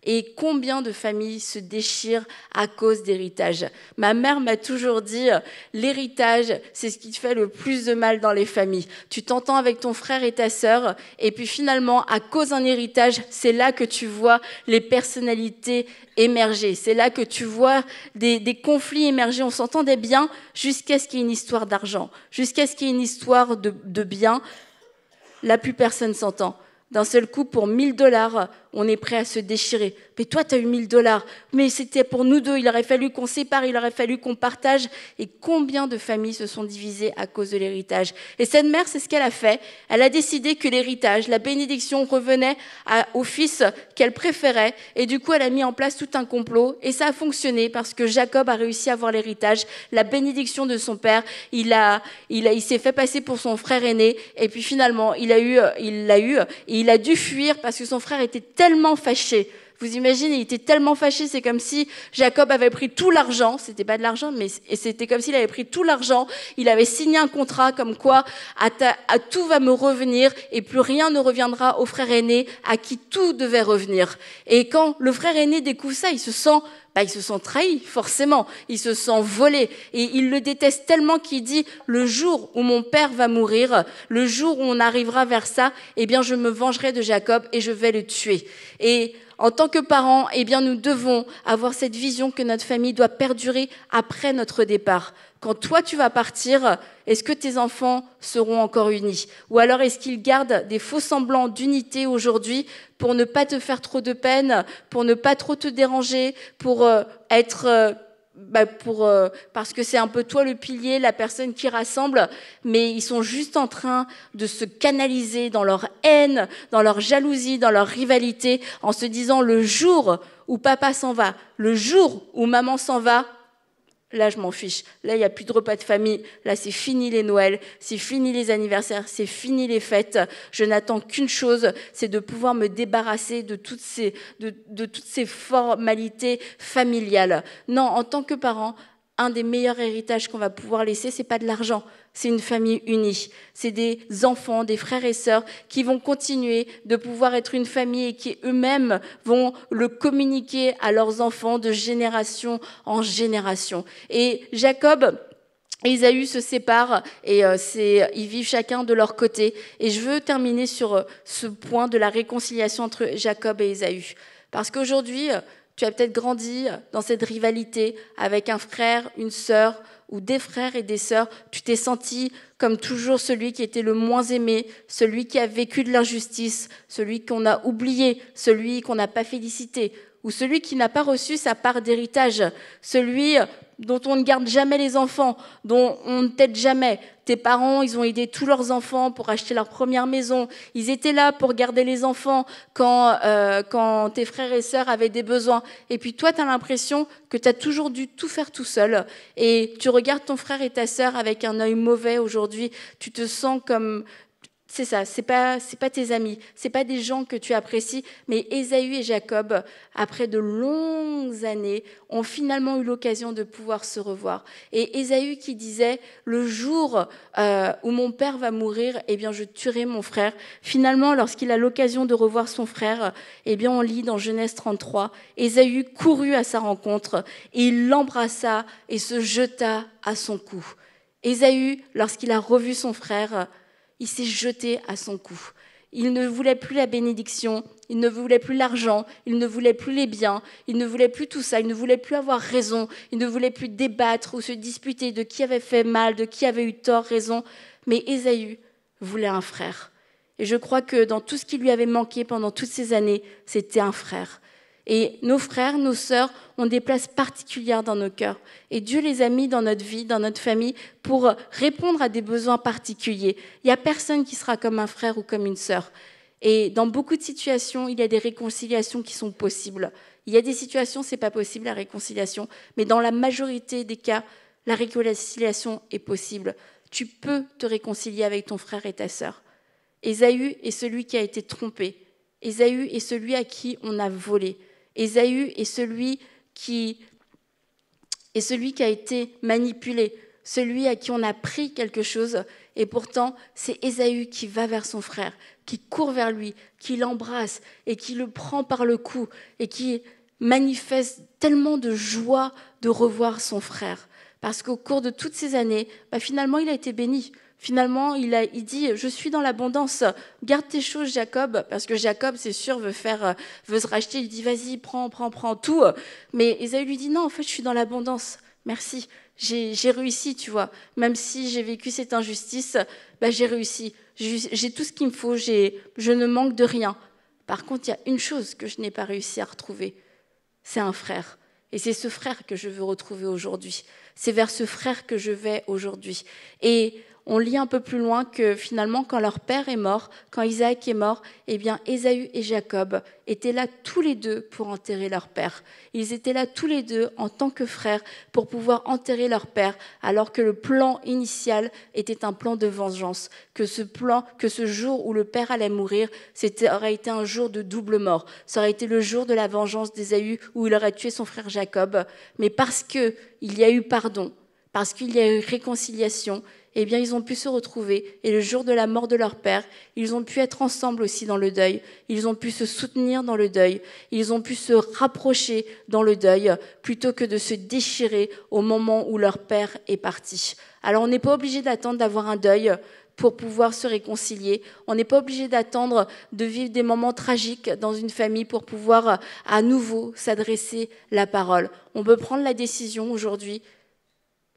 Et combien de familles se déchirent à cause d'héritage Ma mère m'a toujours dit, euh, l'héritage, c'est ce qui te fait le plus de mal dans les familles. Tu t'entends avec ton frère et ta sœur, et puis finalement, à cause d'un héritage, c'est là que tu vois les personnalités émerger. C'est là que tu vois des, conflits émerger. On s'entendait bien jusqu'à ce qu'il y ait une histoire d'argent, jusqu'à ce qu'il y ait une histoire de, de bien. Là, plus personne s'entend d'un seul coup pour 1000 dollars, on est prêt à se déchirer. Mais toi, tu as eu 1000 dollars. Mais c'était pour nous deux. Il aurait fallu qu'on sépare, il aurait fallu qu'on partage. Et combien de familles se sont divisées à cause de l'héritage Et cette mère, c'est ce qu'elle a fait. Elle a décidé que l'héritage, la bénédiction revenait au fils qu'elle préférait. Et du coup, elle a mis en place tout un complot. Et ça a fonctionné parce que Jacob a réussi à avoir l'héritage, la bénédiction de son père. Il, a, il, a, il s'est fait passer pour son frère aîné. Et puis finalement, il a eu, il l'a eu. Et il a dû fuir parce que son frère était tellement fâché. Vous imaginez, il était tellement fâché, c'est comme si Jacob avait pris tout l'argent, c'était pas de l'argent, mais c'était comme s'il avait pris tout l'argent, il avait signé un contrat comme quoi à, à, tout va me revenir et plus rien ne reviendra au frère aîné à qui tout devait revenir. Et quand le frère aîné découvre ça, il se sent bah, ils se sont trahis, forcément. Ils se sent volés. Et il le déteste tellement qu'il dit, le jour où mon père va mourir, le jour où on arrivera vers ça, eh bien, je me vengerai de Jacob et je vais le tuer. Et en tant que parents, eh bien, nous devons avoir cette vision que notre famille doit perdurer après notre départ. Quand toi, tu vas partir, est-ce que tes enfants seront encore unis Ou alors est-ce qu'ils gardent des faux semblants d'unité aujourd'hui pour ne pas te faire trop de peine, pour ne pas trop te déranger, pour euh, être... Euh, bah pour, euh, parce que c'est un peu toi le pilier, la personne qui rassemble, mais ils sont juste en train de se canaliser dans leur haine, dans leur jalousie, dans leur rivalité, en se disant le jour où papa s'en va, le jour où maman s'en va, là je m'en fiche. Là, il n'y a plus de repas de famille. Là, c'est fini les Noëls, c'est fini les anniversaires, c'est fini les fêtes. Je n'attends qu'une chose, c'est de pouvoir me débarrasser de toutes ces, toutes ces formalités familiales. Non, en tant que parent, un des meilleurs héritages qu'on va pouvoir laisser, c'est pas de l'argent, c'est une famille unie. C'est des enfants, des frères et sœurs qui vont continuer de pouvoir être une famille et qui eux-mêmes vont le communiquer à leurs enfants de génération en génération. Et Jacob, et Isaü se séparent et ils vivent chacun de leur côté. Et je veux terminer sur euh, ce point de la réconciliation entre Jacob et Ésaü. Parce qu'aujourd'hui, euh, tu as peut-être grandi dans cette rivalité avec un frère, une sœur ou des frères et des sœurs. Tu t'es senti comme toujours celui qui était le moins aimé, celui qui a vécu de l'injustice, celui qu'on a oublié, celui qu'on n'a pas félicité ou celui qui n'a pas reçu sa part d'héritage, celui dont on ne garde jamais les enfants, dont on ne t'aide jamais. Tes parents, ils ont aidé tous leurs enfants pour acheter leur première maison. Ils étaient là pour garder les enfants quand, euh, quand tes frères et sœurs avaient des besoins. Et puis toi, tu as l'impression que tu as toujours dû tout faire tout seul. Et tu regardes ton frère et ta sœur avec un œil mauvais aujourd'hui. Tu te sens comme c'est ça, c'est pas pas tes amis, c'est pas des gens que tu apprécies, mais Ésaü et Jacob, après de longues années, ont finalement eu l'occasion de pouvoir se revoir. Et Ésaü qui disait le jour euh, où mon père va mourir, eh bien je tuerai mon frère. Finalement, lorsqu'il a l'occasion de revoir son frère, eh bien on lit dans Genèse 33, Ésaü courut à sa rencontre et il l'embrassa et se jeta à son cou. Ésaü, lorsqu'il a revu son frère, il s'est jeté à son cou. Il ne voulait plus la bénédiction, il ne voulait plus l'argent, il ne voulait plus les biens, il ne voulait plus tout ça, il ne voulait plus avoir raison, il ne voulait plus débattre ou se disputer de qui avait fait mal, de qui avait eu tort, raison. Mais Ésaü voulait un frère. Et je crois que dans tout ce qui lui avait manqué pendant toutes ces années, c'était un frère. Et nos frères, nos sœurs ont des places particulières dans nos cœurs. Et Dieu les a mis dans notre vie, dans notre famille, pour répondre à des besoins particuliers. Il n'y a personne qui sera comme un frère ou comme une sœur. Et dans beaucoup de situations, il y a des réconciliations qui sont possibles. Il y a des situations, n'est pas possible la réconciliation, mais dans la majorité des cas, la réconciliation est possible. Tu peux te réconcilier avec ton frère et ta sœur. Esaü est celui qui a été trompé. Esaü est celui à qui on a volé. Ésaü est celui qui est celui qui a été manipulé, celui à qui on a pris quelque chose, et pourtant c'est Ésaü qui va vers son frère, qui court vers lui, qui l'embrasse et qui le prend par le cou et qui manifeste tellement de joie de revoir son frère. Parce qu'au cours de toutes ces années, bah, finalement, il a été béni. Finalement, il, a, il dit, je suis dans l'abondance, garde tes choses, Jacob, parce que Jacob, c'est sûr, veut, faire, euh, veut se racheter. Il dit, vas-y, prends, prends, prends tout. Mais Esaü lui dit, non, en fait, je suis dans l'abondance. Merci, j'ai réussi, tu vois. Même si j'ai vécu cette injustice, bah, j'ai réussi. J'ai tout ce qu'il me faut, je ne manque de rien. Par contre, il y a une chose que je n'ai pas réussi à retrouver, c'est un frère. Et c'est ce frère que je veux retrouver aujourd'hui. C'est vers ce frère que je vais aujourd'hui. Et on lit un peu plus loin que finalement, quand leur père est mort, quand Isaac est mort, eh bien, Ésaü et Jacob étaient là tous les deux pour enterrer leur père. Ils étaient là tous les deux en tant que frères pour pouvoir enterrer leur père, alors que le plan initial était un plan de vengeance. Que ce plan, que ce jour où le père allait mourir, c'était aurait été un jour de double mort. Ça aurait été le jour de la vengeance d'Ésaü où il aurait tué son frère Jacob. Mais parce que il y a eu pardon, parce qu'il y a eu réconciliation, eh bien, ils ont pu se retrouver et le jour de la mort de leur père, ils ont pu être ensemble aussi dans le deuil, ils ont pu se soutenir dans le deuil, ils ont pu se rapprocher dans le deuil plutôt que de se déchirer au moment où leur père est parti. Alors, on n'est pas obligé d'attendre d'avoir un deuil pour pouvoir se réconcilier. On n'est pas obligé d'attendre de vivre des moments tragiques dans une famille pour pouvoir euh, à nouveau s'adresser la parole. On peut prendre la décision aujourd'hui,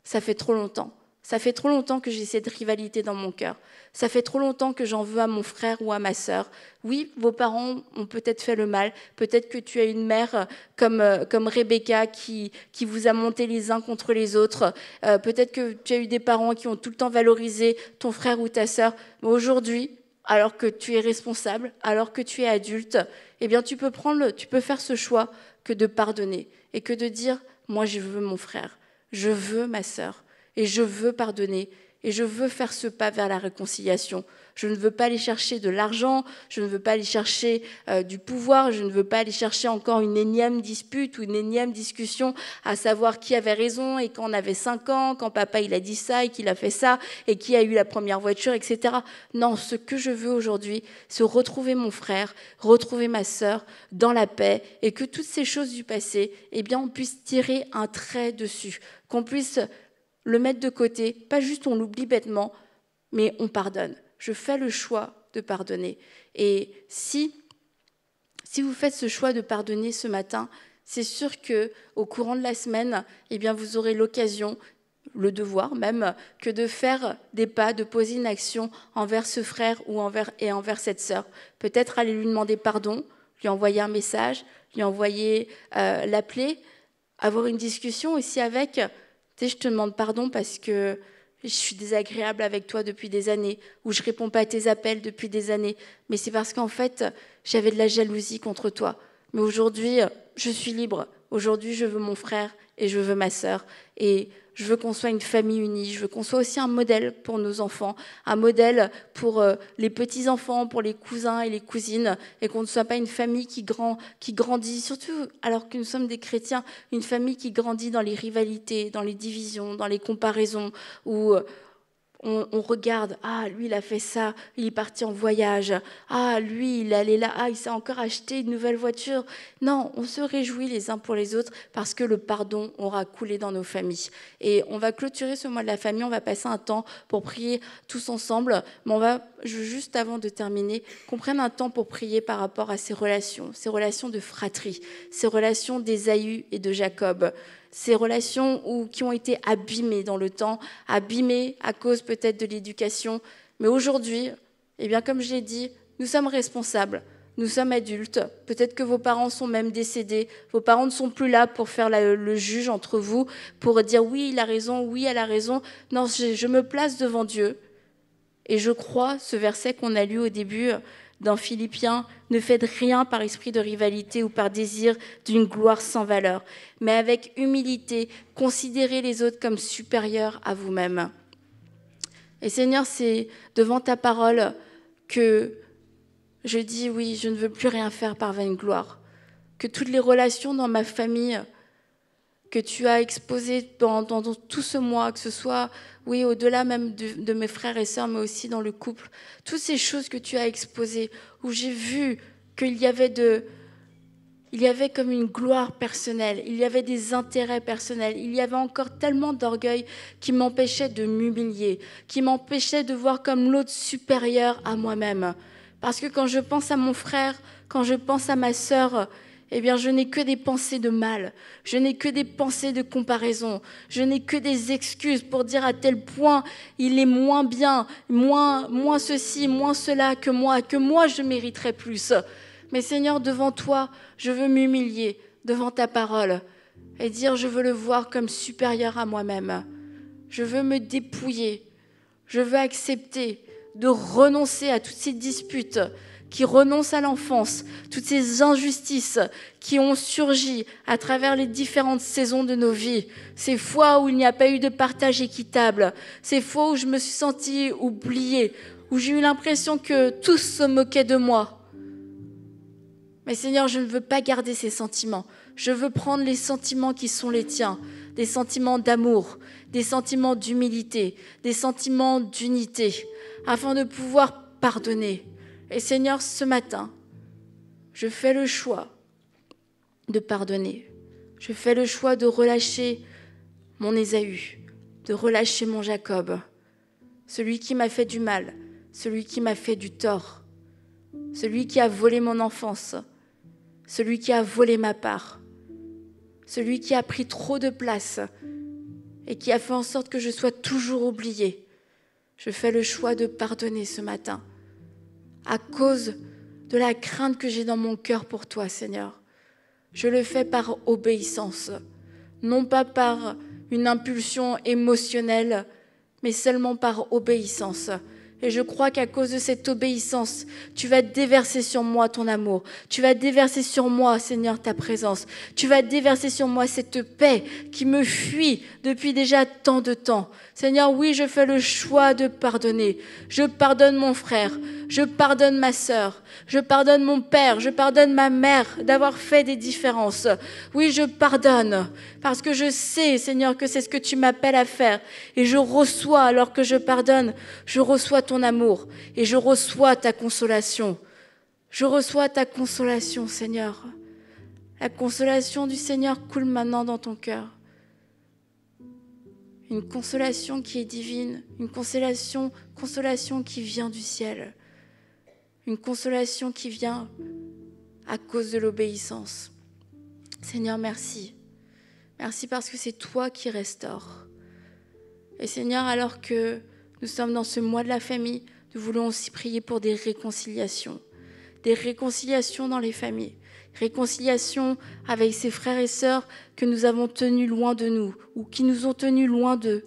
ça fait trop longtemps, ça fait trop longtemps que j'ai cette rivalité dans mon cœur. Ça fait trop longtemps que j'en veux à mon frère ou à ma sœur. Oui, vos parents ont peut-être fait le mal. Peut-être que tu as une mère euh, euh, comme, Rebecca qui, vous a monté les uns contre les autres. Euh, peut-être que tu as eu des parents qui ont tout le temps valorisé ton frère ou ta sœur. Mais aujourd'hui, alors que tu es responsable, alors que tu es adulte, eh bien, tu peux prendre, tu peux faire ce choix que de pardonner et que de dire, moi, je veux mon frère, je veux ma sœur et je veux pardonner. Et je veux faire ce pas vers la réconciliation. Je ne veux pas aller chercher de l'argent, je ne veux pas aller chercher euh, du pouvoir, je ne veux pas aller chercher encore une énième dispute ou une énième discussion à savoir qui avait raison et quand on avait 5 ans, quand papa il a dit ça et qu'il a fait ça et qui a eu la première voiture, etc. Non, ce que je veux aujourd'hui, c'est retrouver mon frère, retrouver ma sœur dans la paix et que toutes ces choses du passé, eh bien, on puisse tirer un trait dessus, qu'on puisse le mettre de côté, pas juste on l'oublie bêtement, mais on pardonne. Je fais le choix de pardonner. Et si, si vous faites ce choix de pardonner ce matin, c'est sûr que au courant de la semaine, eh bien, vous aurez l'occasion, le devoir même, que de faire des pas, de poser une action envers ce frère ou envers, et envers cette sœur. Peut-être aller lui demander pardon, lui envoyer un message, lui envoyer euh, l'appeler, avoir une discussion aussi avec je te demande pardon parce que je suis désagréable avec toi depuis des années, ou je réponds pas à tes appels depuis des années, mais c'est parce qu'en fait, j'avais de la jalousie contre toi. Mais aujourd'hui, je suis libre. Aujourd'hui, je veux mon frère et je veux ma sœur. Et je veux qu'on soit une famille unie, je veux qu'on soit aussi un modèle pour nos enfants, un modèle pour euh, les petits-enfants, pour les cousins et les cousines, et qu'on ne soit pas une famille qui, grand, qui grandit, surtout alors que nous sommes des chrétiens, une famille qui grandit dans les rivalités, dans les divisions, dans les comparaisons, où on, regarde, ah, lui, il a fait ça, il est parti en voyage, ah, lui, il est allé là, ah, il s'est encore acheté une nouvelle voiture. Non, on se réjouit les uns pour les autres parce que le pardon aura coulé dans nos familles. Et on va clôturer ce mois de la famille, on va passer un temps pour prier tous ensemble, mais on va, juste avant de terminer, qu'on prenne un temps pour prier par rapport à ces relations, ces relations de fratrie, ces relations d'Ésaü et de Jacob ces relations ou qui ont été abîmées dans le temps, abîmées à cause peut-être de l'éducation. Mais aujourd'hui, eh bien, comme je l'ai dit, nous sommes responsables. Nous sommes adultes. Peut-être que vos parents sont même décédés. Vos parents ne sont plus là pour faire le juge entre vous, pour dire oui, il a raison, oui, elle a raison. Non, je me place devant Dieu. Et je crois ce verset qu'on a lu au début dans Philippiens, ne faites rien par esprit de rivalité ou par désir d'une gloire sans valeur, mais avec humilité, considérez les autres comme supérieurs à vous-même. Et Seigneur, c'est devant ta parole que je dis oui, je ne veux plus rien faire par gloire. Que toutes les relations dans ma famille que tu as exposées pendant tout ce mois, que ce soit oui, au-delà même de, mes frères et sœurs, mais aussi dans le couple, toutes ces choses que tu as exposées, où j'ai vu qu'il y avait de... Il y avait comme une gloire personnelle, il y avait des intérêts personnels, il y avait encore tellement d'orgueil qui m'empêchait de m'humilier, qui m'empêchait de voir comme l'autre supérieur à moi-même. Parce que quand je pense à mon frère, quand je pense à ma sœur, eh bien, je n'ai que des pensées de mal, je n'ai que des pensées de comparaison, je n'ai que des excuses pour dire à tel point il est moins bien, moins, moins ceci, moins cela que moi, que moi je mériterais plus. Mais Seigneur, devant toi, je veux m'humilier devant ta parole et dire je veux le voir comme supérieur à moi-même. Je veux me dépouiller, je veux accepter de renoncer à toutes ces disputes, qui renonce à l'enfance, toutes ces injustices qui ont surgi à travers les différentes saisons de nos vies, ces fois où il n'y a pas eu de partage équitable, ces fois où je me suis sentie oubliée, où j'ai eu l'impression que tous se moquaient de moi. Mais Seigneur, je ne veux pas garder ces sentiments. Je veux prendre les sentiments qui sont les tiens, des sentiments d'amour, des sentiments d'humilité, des sentiments d'unité, afin de pouvoir pardonner, et Seigneur, ce matin, je fais le choix de pardonner. Je fais le choix de relâcher mon Ésaü, de relâcher mon Jacob, celui qui m'a fait du mal, celui qui m'a fait du tort, celui qui a volé mon enfance, celui qui a volé ma part, celui qui a pris trop de place et qui a fait en sorte que je sois toujours oubliée. Je fais le choix de pardonner ce matin à cause de la crainte que j'ai dans mon cœur pour toi, Seigneur. Je le fais par obéissance, non pas par une impulsion émotionnelle, mais seulement par obéissance. Et je crois qu'à cause de cette obéissance, tu vas déverser sur moi ton amour. Tu vas déverser sur moi, Seigneur, ta présence. Tu vas déverser sur moi cette paix qui me fuit depuis déjà tant de temps. Seigneur, oui, je fais le choix de pardonner. Je pardonne mon frère. Je pardonne ma sœur. Je pardonne mon père. Je pardonne ma mère d'avoir fait des différences. Oui, je pardonne. Parce que je sais, Seigneur, que c'est ce que tu m'appelles à faire. Et je reçois, alors que je pardonne, je reçois ton amour et je reçois ta consolation. Je reçois ta consolation, Seigneur. La consolation du Seigneur coule maintenant dans ton cœur. Une consolation qui est divine, une consolation, consolation qui vient du ciel, une consolation qui vient à cause de l'obéissance. Seigneur, merci. Merci parce que c'est toi qui restaures. Et Seigneur, alors que nous sommes dans ce mois de la famille. Nous voulons aussi prier pour des réconciliations. Des réconciliations dans les familles. réconciliations avec ces frères et sœurs que nous avons tenus loin de nous ou qui nous ont tenus loin d'eux.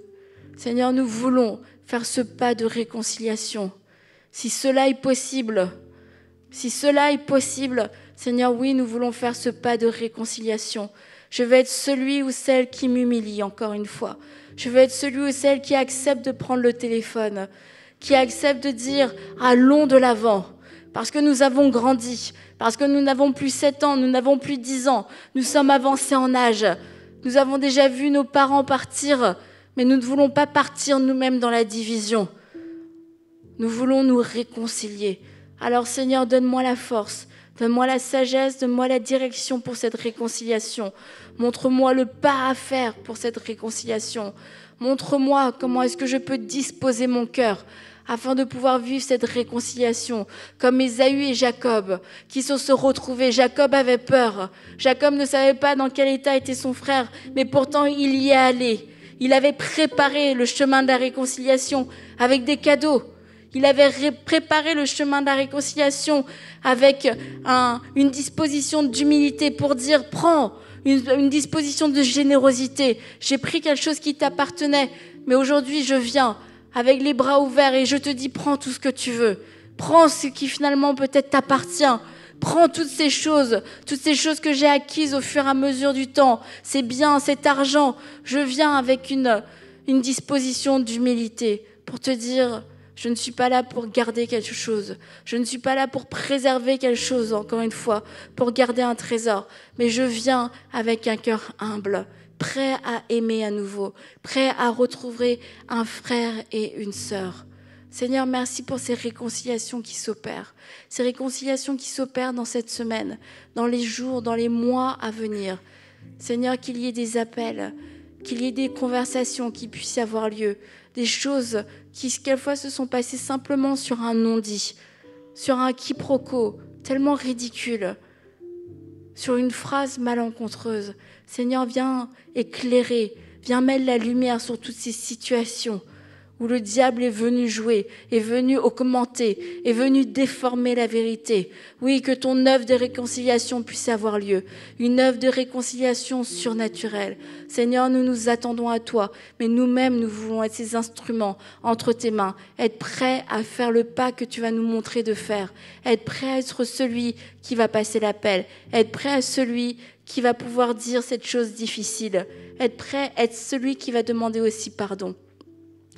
Seigneur, nous voulons faire ce pas de réconciliation. Si cela est possible, si cela est possible, Seigneur, oui, nous voulons faire ce pas de réconciliation. Je vais être celui ou celle qui m'humilie encore une fois. Je veux être celui ou celle qui accepte de prendre le téléphone, qui accepte de dire allons ah, de l'avant, parce que nous avons grandi, parce que nous n'avons plus sept ans, nous n'avons plus dix ans, nous sommes avancés en âge, nous avons déjà vu nos parents partir, mais nous ne voulons pas partir nous-mêmes dans la division. Nous voulons nous réconcilier. Alors Seigneur, donne-moi la force, donne-moi la sagesse, donne-moi la direction pour cette réconciliation. Montre-moi le pas à faire pour cette réconciliation. Montre-moi comment est-ce que je peux disposer mon cœur afin de pouvoir vivre cette réconciliation, comme Ésaü et Jacob, qui sont se retrouvés. Jacob avait peur. Jacob ne savait pas dans quel état était son frère, mais pourtant il y est allé. Il avait préparé le chemin de la réconciliation avec des cadeaux. Il avait préparé le chemin de la réconciliation avec une disposition d'humilité pour dire, prends, une, disposition de générosité. J'ai pris quelque chose qui t'appartenait, mais aujourd'hui je viens avec les bras ouverts et je te dis prends tout ce que tu veux. Prends ce qui finalement peut-être t'appartient. Prends toutes ces choses, toutes ces choses que j'ai acquises au fur et à mesure du temps, C'est bien, cet argent. Je viens avec une disposition d'humilité pour te dire, je ne suis pas là pour garder quelque chose. Je ne suis pas là pour préserver quelque chose, encore une fois, pour garder un trésor. Mais je viens avec un cœur humble, prêt à aimer à nouveau, prêt à retrouver un frère et une sœur. Seigneur, merci pour ces réconciliations qui s'opèrent, ces réconciliations qui s'opèrent dans cette semaine, dans les jours, dans les mois à venir. Seigneur, qu'il y ait des appels, qu'il y ait des conversations qui puissent avoir lieu des choses qui, quelquefois, se sont passées simplement sur un non-dit, sur un quiproquo tellement ridicule, sur une phrase malencontreuse. Seigneur, viens éclairer, viens mettre la lumière sur toutes ces situations où le diable est venu jouer, est venu augmenter, est venu déformer la vérité. Oui, que ton œuvre de réconciliation puisse avoir lieu, une œuvre de réconciliation surnaturelle. Seigneur, nous nous attendons à toi, mais nous-mêmes, nous voulons être ces instruments entre tes mains, être prêts à faire le pas que tu vas nous montrer de faire, être prêts à être celui qui va passer l'appel, être prêt à celui qui va pouvoir dire cette chose difficile, être prêt à être celui qui va demander aussi pardon.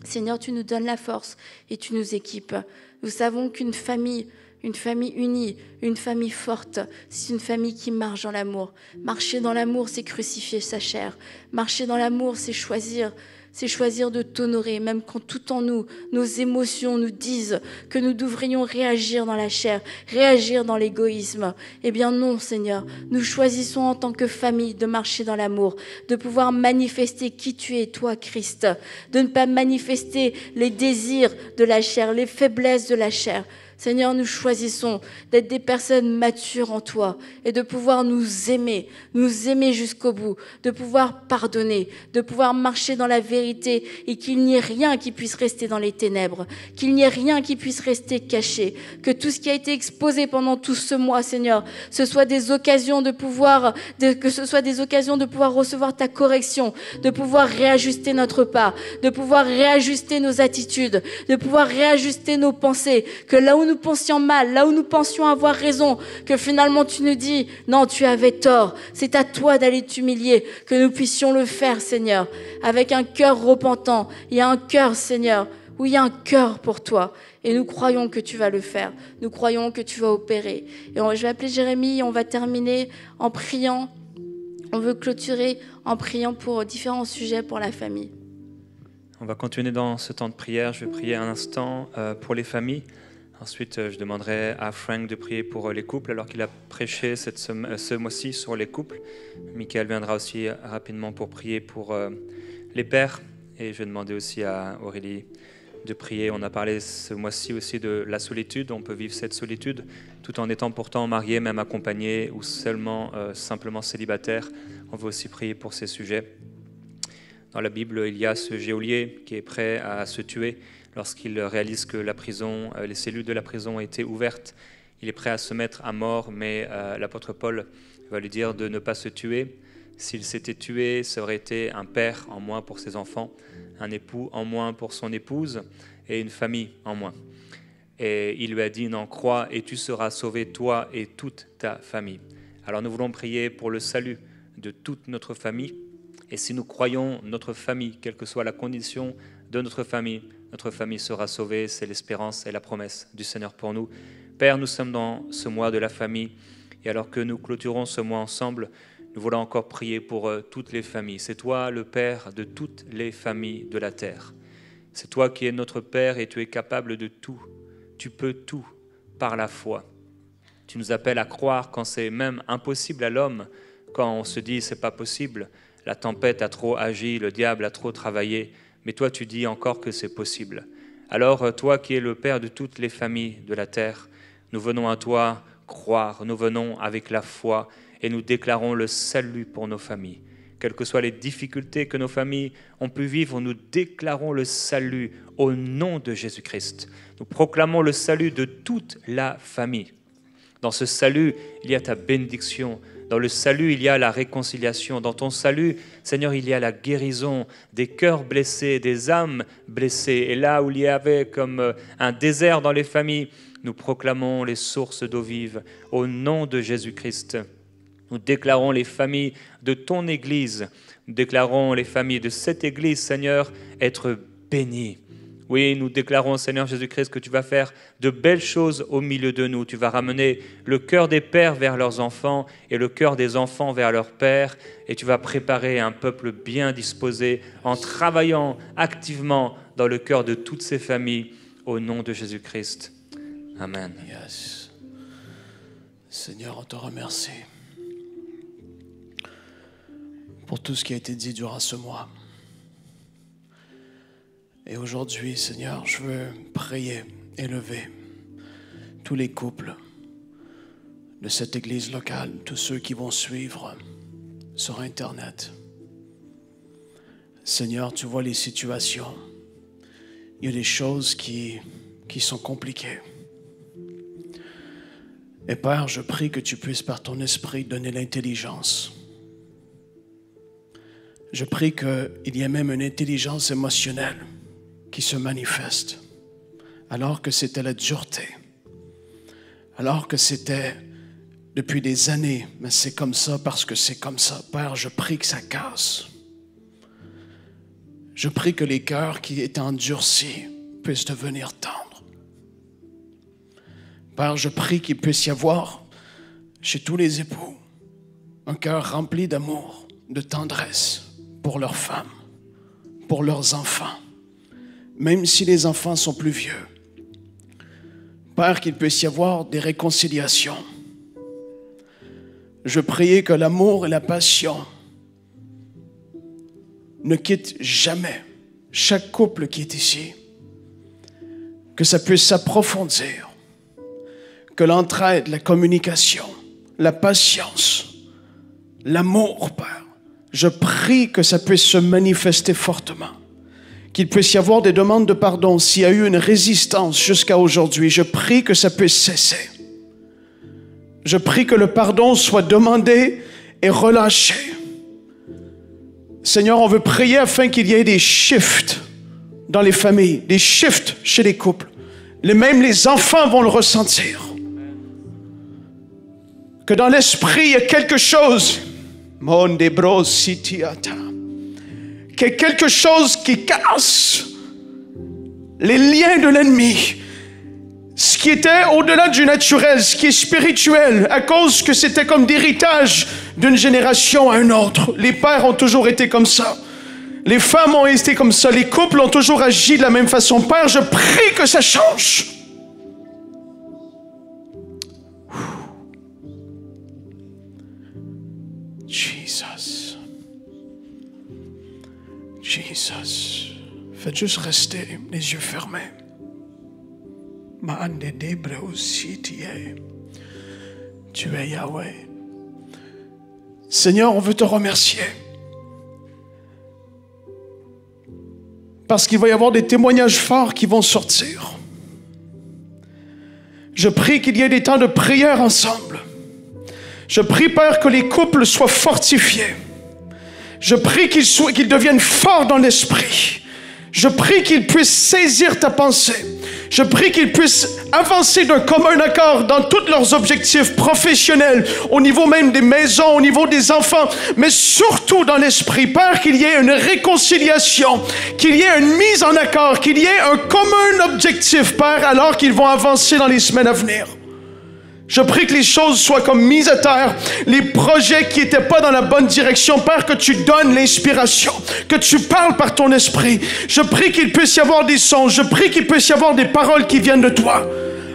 Seigneur, tu nous donnes la force et tu nous équipes. Nous savons qu'une famille, une famille unie, une famille forte, c'est une famille qui marche dans l'amour. Marcher dans l'amour, c'est crucifier sa chair. Marcher dans l'amour, c'est choisir c'est choisir de t'honorer, même quand tout en nous, nos émotions nous disent que nous devrions réagir dans la chair, réagir dans l'égoïsme. Eh bien non, Seigneur, nous choisissons en tant que famille de marcher dans l'amour, de pouvoir manifester qui tu es, toi, Christ, de ne pas manifester les désirs de la chair, les faiblesses de la chair, Seigneur, nous choisissons d'être des personnes matures en toi et de pouvoir nous aimer, nous aimer jusqu'au bout, de pouvoir pardonner, de pouvoir marcher dans la vérité et qu'il n'y ait rien qui puisse rester dans les ténèbres, qu'il n'y ait rien qui puisse rester caché, que tout ce qui a été exposé pendant tout ce mois, Seigneur, ce soit des occasions de pouvoir, que ce soit des occasions de pouvoir recevoir ta correction, de pouvoir réajuster notre pas, de pouvoir réajuster nos attitudes, de pouvoir réajuster nos pensées, que là où nous pensions mal, là où nous pensions avoir raison, que finalement tu nous dis, non, tu avais tort, c'est à toi d'aller t'humilier, que nous puissions le faire, Seigneur, avec un cœur repentant. Il y a un cœur, Seigneur, où il y a un cœur pour toi. Et nous croyons que tu vas le faire. Nous croyons que tu vas opérer. Et je vais appeler Jérémie, on va terminer en priant. On veut clôturer en priant pour différents sujets pour la famille. On va continuer dans ce temps de prière. Je vais prier un instant euh, pour les familles. Ensuite, euh, je demanderai à Frank de prier pour euh, les couples, alors qu'il a prêché cette euh, ce mois-ci sur les couples. Michael viendra aussi rapidement pour prier pour les pères. Et je vais demander aussi à Aurélie de prier. On a parlé ce mois-ci aussi de la solitude. On peut vivre cette solitude tout en étant pourtant marié, même accompagné ou seulement simplement célibataire. On veut aussi prier pour ces sujets. Dans la Bible, il y a ce geôlier qui est prêt à se tuer Lorsqu'il réalise que la prison, euh, les cellules de la prison ont été ouvertes, il est prêt à se mettre à mort, mais euh, l'apôtre Paul va lui dire de ne pas se tuer. S'il s'était tué, ça aurait été un père en moins pour ses enfants, un époux en moins pour son épouse et une famille en moins. Et il lui a dit, n'en crois et tu seras sauvé, toi et toute ta famille. Alors nous voulons prier pour le salut de toute notre famille. Et si nous croyons notre famille, quelle que soit la condition de notre famille, notre famille sera sauvée, c'est l'espérance et la promesse du Seigneur pour nous. Père, nous sommes dans ce mois de la famille et alors que nous clôturons ce mois ensemble, nous voulons encore prier pour euh, toutes les familles. C'est toi le Père de toutes les familles de la terre. C'est toi qui es notre Père et tu es capable de tout. Tu peux tout par la foi. Tu nous appelles à croire quand c'est même impossible à l'homme, quand on se dit c'est pas possible, la tempête a trop agi, le diable a trop travaillé mais toi tu dis encore que c'est possible. Alors euh, toi qui es le Père de toutes les familles de la terre, nous venons à toi croire, nous venons avec la foi et nous déclarons le salut pour nos familles. Quelles que soient les difficultés que nos familles ont pu vivre, nous déclarons le salut au nom de Jésus-Christ. Nous proclamons le salut de toute la famille. Dans ce salut, il y a ta bénédiction, dans le salut, il y a la réconciliation. Dans ton salut, Seigneur, il y a la guérison des cœurs blessés, des âmes blessées. Et là où il y avait comme euh, un désert dans les familles, nous proclamons les sources d'eau vive au nom de Jésus-Christ. Nous déclarons les familles de ton Église, nous déclarons les familles de cette Église, Seigneur, être bénies. Oui, nous déclarons, Seigneur Jésus-Christ, que tu vas faire de belles choses au milieu de nous. Tu vas ramener le cœur des pères vers leurs enfants et le cœur des enfants vers leurs pères. Et tu vas préparer un peuple bien disposé en travaillant activement dans le cœur de toutes ces familles. Au nom de Jésus-Christ. Amen. Yes. Seigneur, on te remercie pour tout ce qui a été dit durant ce mois. Et aujourd'hui, Seigneur, je veux prier, élever tous les couples de cette église locale, tous ceux qui vont suivre sur Internet. Seigneur, tu vois les situations. Il y a des choses qui, qui sont compliquées. Et Père, je prie que tu puisses par ton esprit donner l'intelligence. Je prie qu'il y ait même une intelligence émotionnelle qui se manifeste, alors que c'était la dureté, alors que c'était depuis des années, mais c'est comme ça parce que c'est comme ça. Père, je prie que ça casse. Je prie que les cœurs qui étaient endurcis puissent devenir tendres. Père, je prie qu'il puisse y avoir chez tous les époux un cœur rempli d'amour, de tendresse pour leurs femmes, pour leurs enfants même si les enfants sont plus vieux. Père, qu'il puisse y avoir des réconciliations. Je priais que l'amour et la passion ne quittent jamais chaque couple qui est ici, que ça puisse s'approfondir, que l'entraide, la communication, la patience, l'amour, Père, je prie que ça puisse se manifester fortement qu'il puisse y avoir des demandes de pardon s'il y a eu une résistance jusqu'à aujourd'hui. Je prie que ça puisse cesser. Je prie que le pardon soit demandé et relâché. Seigneur, on veut prier afin qu'il y ait des shifts dans les familles, des shifts chez les couples. Les, même les enfants vont le ressentir. Que dans l'esprit, il y a quelque chose. Monde bros quelque chose qui casse les liens de l'ennemi. Ce qui était au-delà du naturel, ce qui est spirituel, à cause que c'était comme d'héritage d'une génération à une autre. Les pères ont toujours été comme ça. Les femmes ont été comme ça. Les couples ont toujours agi de la même façon. Père, je prie que ça change. Jesus. « Jésus, Faites juste rester les yeux fermés. E. Tu es Yahweh. Seigneur, on veut te remercier. Parce qu'il va y avoir des témoignages forts qui vont sortir. Je prie qu'il y ait des temps de prière ensemble. Je prie, Père, que les couples soient fortifiés. Je prie qu'ils qu'ils deviennent forts dans l'esprit. Je prie qu'ils puissent saisir ta pensée. Je prie qu'ils puissent avancer d'un commun accord dans tous leurs objectifs professionnels, au niveau même des maisons, au niveau des enfants, mais surtout dans l'esprit. Père, qu'il y ait une réconciliation, qu'il y ait une mise en accord, qu'il y ait un commun objectif, Père, alors qu'ils vont avancer dans les semaines à venir. Je prie que les choses soient comme mises à terre. Les projets qui n'étaient pas dans la bonne direction, Père, que tu donnes l'inspiration, que tu parles par ton esprit. Je prie qu'il puisse y avoir des sons, Je prie qu'il puisse y avoir des paroles qui viennent de toi.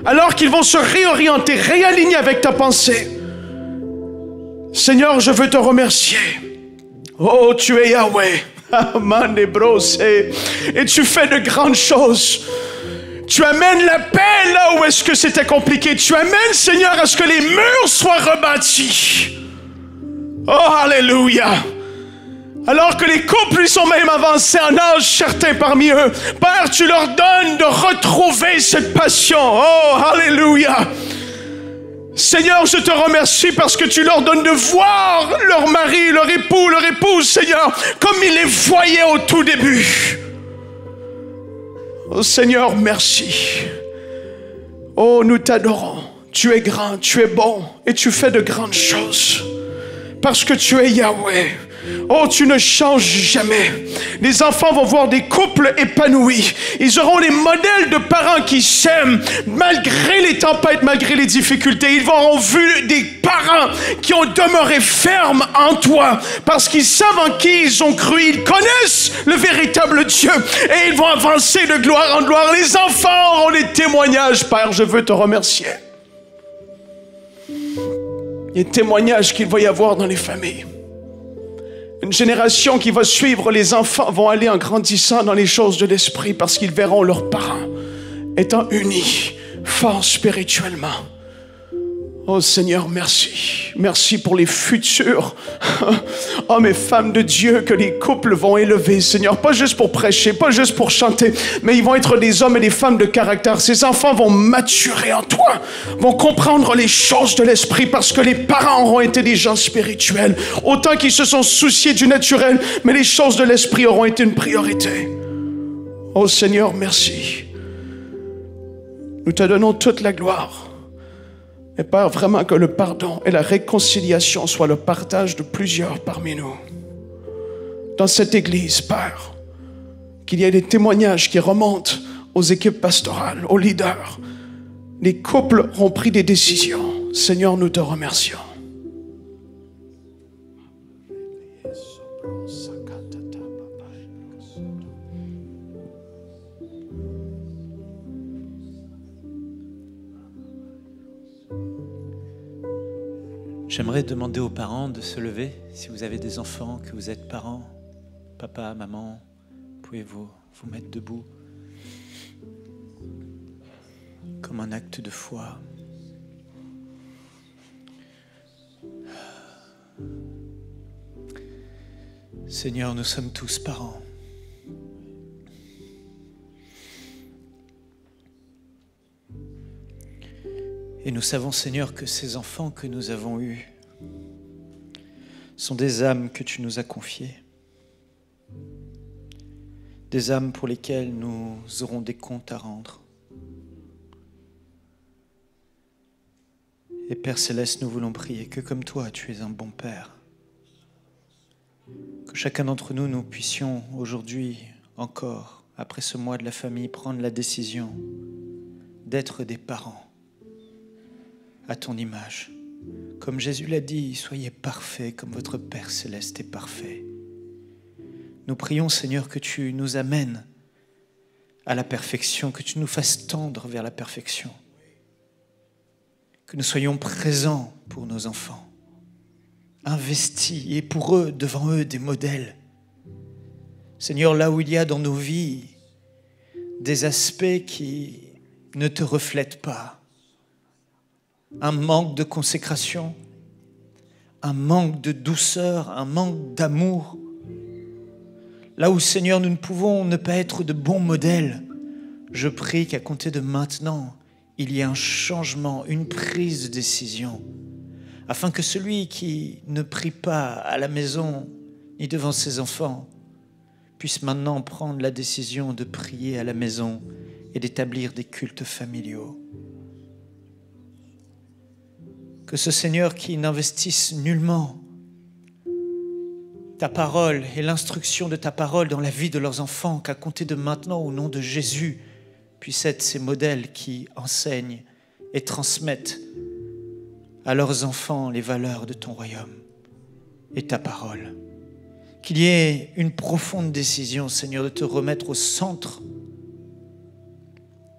Alors qu'ils vont se réorienter, réaligner avec ta pensée. Seigneur, je veux te remercier. Oh, tu es Yahweh. Et tu fais de grandes choses. Tu amènes la paix là où est-ce que c'était compliqué. Tu amènes, Seigneur, à ce que les murs soient rebâtis. Oh, Alléluia. Alors que les couples sont même avancés en âge, certains parmi eux, Père, tu leur donnes de retrouver cette passion. Oh, Alléluia. Seigneur, je te remercie parce que tu leur donnes de voir leur mari, leur époux, leur épouse, Seigneur, comme ils les voyaient au tout début. Oh Seigneur, merci. Oh, nous t'adorons. Tu es grand, tu es bon et tu fais de grandes choses. Parce que tu es Yahweh. Oh, tu ne changes jamais. Les enfants vont voir des couples épanouis. Ils auront les modèles de parents qui s'aiment malgré les tempêtes, malgré les difficultés. Ils auront vu des parents qui ont demeuré fermes en toi parce qu'ils savent en qui ils ont cru. Ils connaissent le véritable Dieu et ils vont avancer de gloire en gloire. Les enfants auront des témoignages. Père, je veux te remercier. Les témoignages qu'il va y avoir dans les familles. Une génération qui va suivre, les enfants vont aller en grandissant dans les choses de l'esprit parce qu'ils verront leurs parents étant unis, forts spirituellement. Oh Seigneur, merci. Merci pour les futurs hommes oh, et femmes de Dieu que les couples vont élever, Seigneur. Pas juste pour prêcher, pas juste pour chanter, mais ils vont être des hommes et des femmes de caractère. Ces enfants vont maturer en toi, vont comprendre les choses de l'esprit parce que les parents auront été des gens spirituels. Autant qu'ils se sont souciés du naturel, mais les choses de l'esprit auront été une priorité. Oh Seigneur, merci. Nous te donnons toute la gloire. Et peur vraiment que le pardon et la réconciliation soient le partage de plusieurs parmi nous. Dans cette Église, Père, qu'il y ait des témoignages qui remontent aux équipes pastorales, aux leaders. Les couples ont pris des décisions. Seigneur, nous te remercions. J'aimerais demander aux parents de se lever. Si vous avez des enfants, que vous êtes parents, papa, maman, pouvez-vous vous mettre debout comme un acte de foi. Seigneur, nous sommes tous parents. Et nous savons, Seigneur, que ces enfants que nous avons eus sont des âmes que tu nous as confiées, des âmes pour lesquelles nous aurons des comptes à rendre. Et Père céleste, nous voulons prier que comme toi, tu es un bon Père, que chacun d'entre nous, nous puissions aujourd'hui encore, après ce mois de la famille, prendre la décision d'être des parents à ton image. Comme Jésus l'a dit, soyez parfaits comme votre Père céleste est parfait. Nous prions, Seigneur, que tu nous amènes à la perfection, que tu nous fasses tendre vers la perfection, que nous soyons présents pour nos enfants, investis et pour eux, devant eux, des modèles. Seigneur, là où il y a dans nos vies des aspects qui ne te reflètent pas, un manque de consécration, un manque de douceur, un manque d'amour. Là où, Seigneur, nous ne pouvons ne pas être de bons modèles, je prie qu'à compter de maintenant, il y ait un changement, une prise de décision, afin que celui qui ne prie pas à la maison ni devant ses enfants puisse maintenant prendre la décision de prier à la maison et d'établir des cultes familiaux que ce Seigneur qui n'investisse nullement ta parole et l'instruction de ta parole dans la vie de leurs enfants, qu'à compter de maintenant au nom de Jésus, puisse être ces modèles qui enseignent et transmettent à leurs enfants les valeurs de ton royaume et ta parole. Qu'il y ait une profonde décision, Seigneur, de te remettre au centre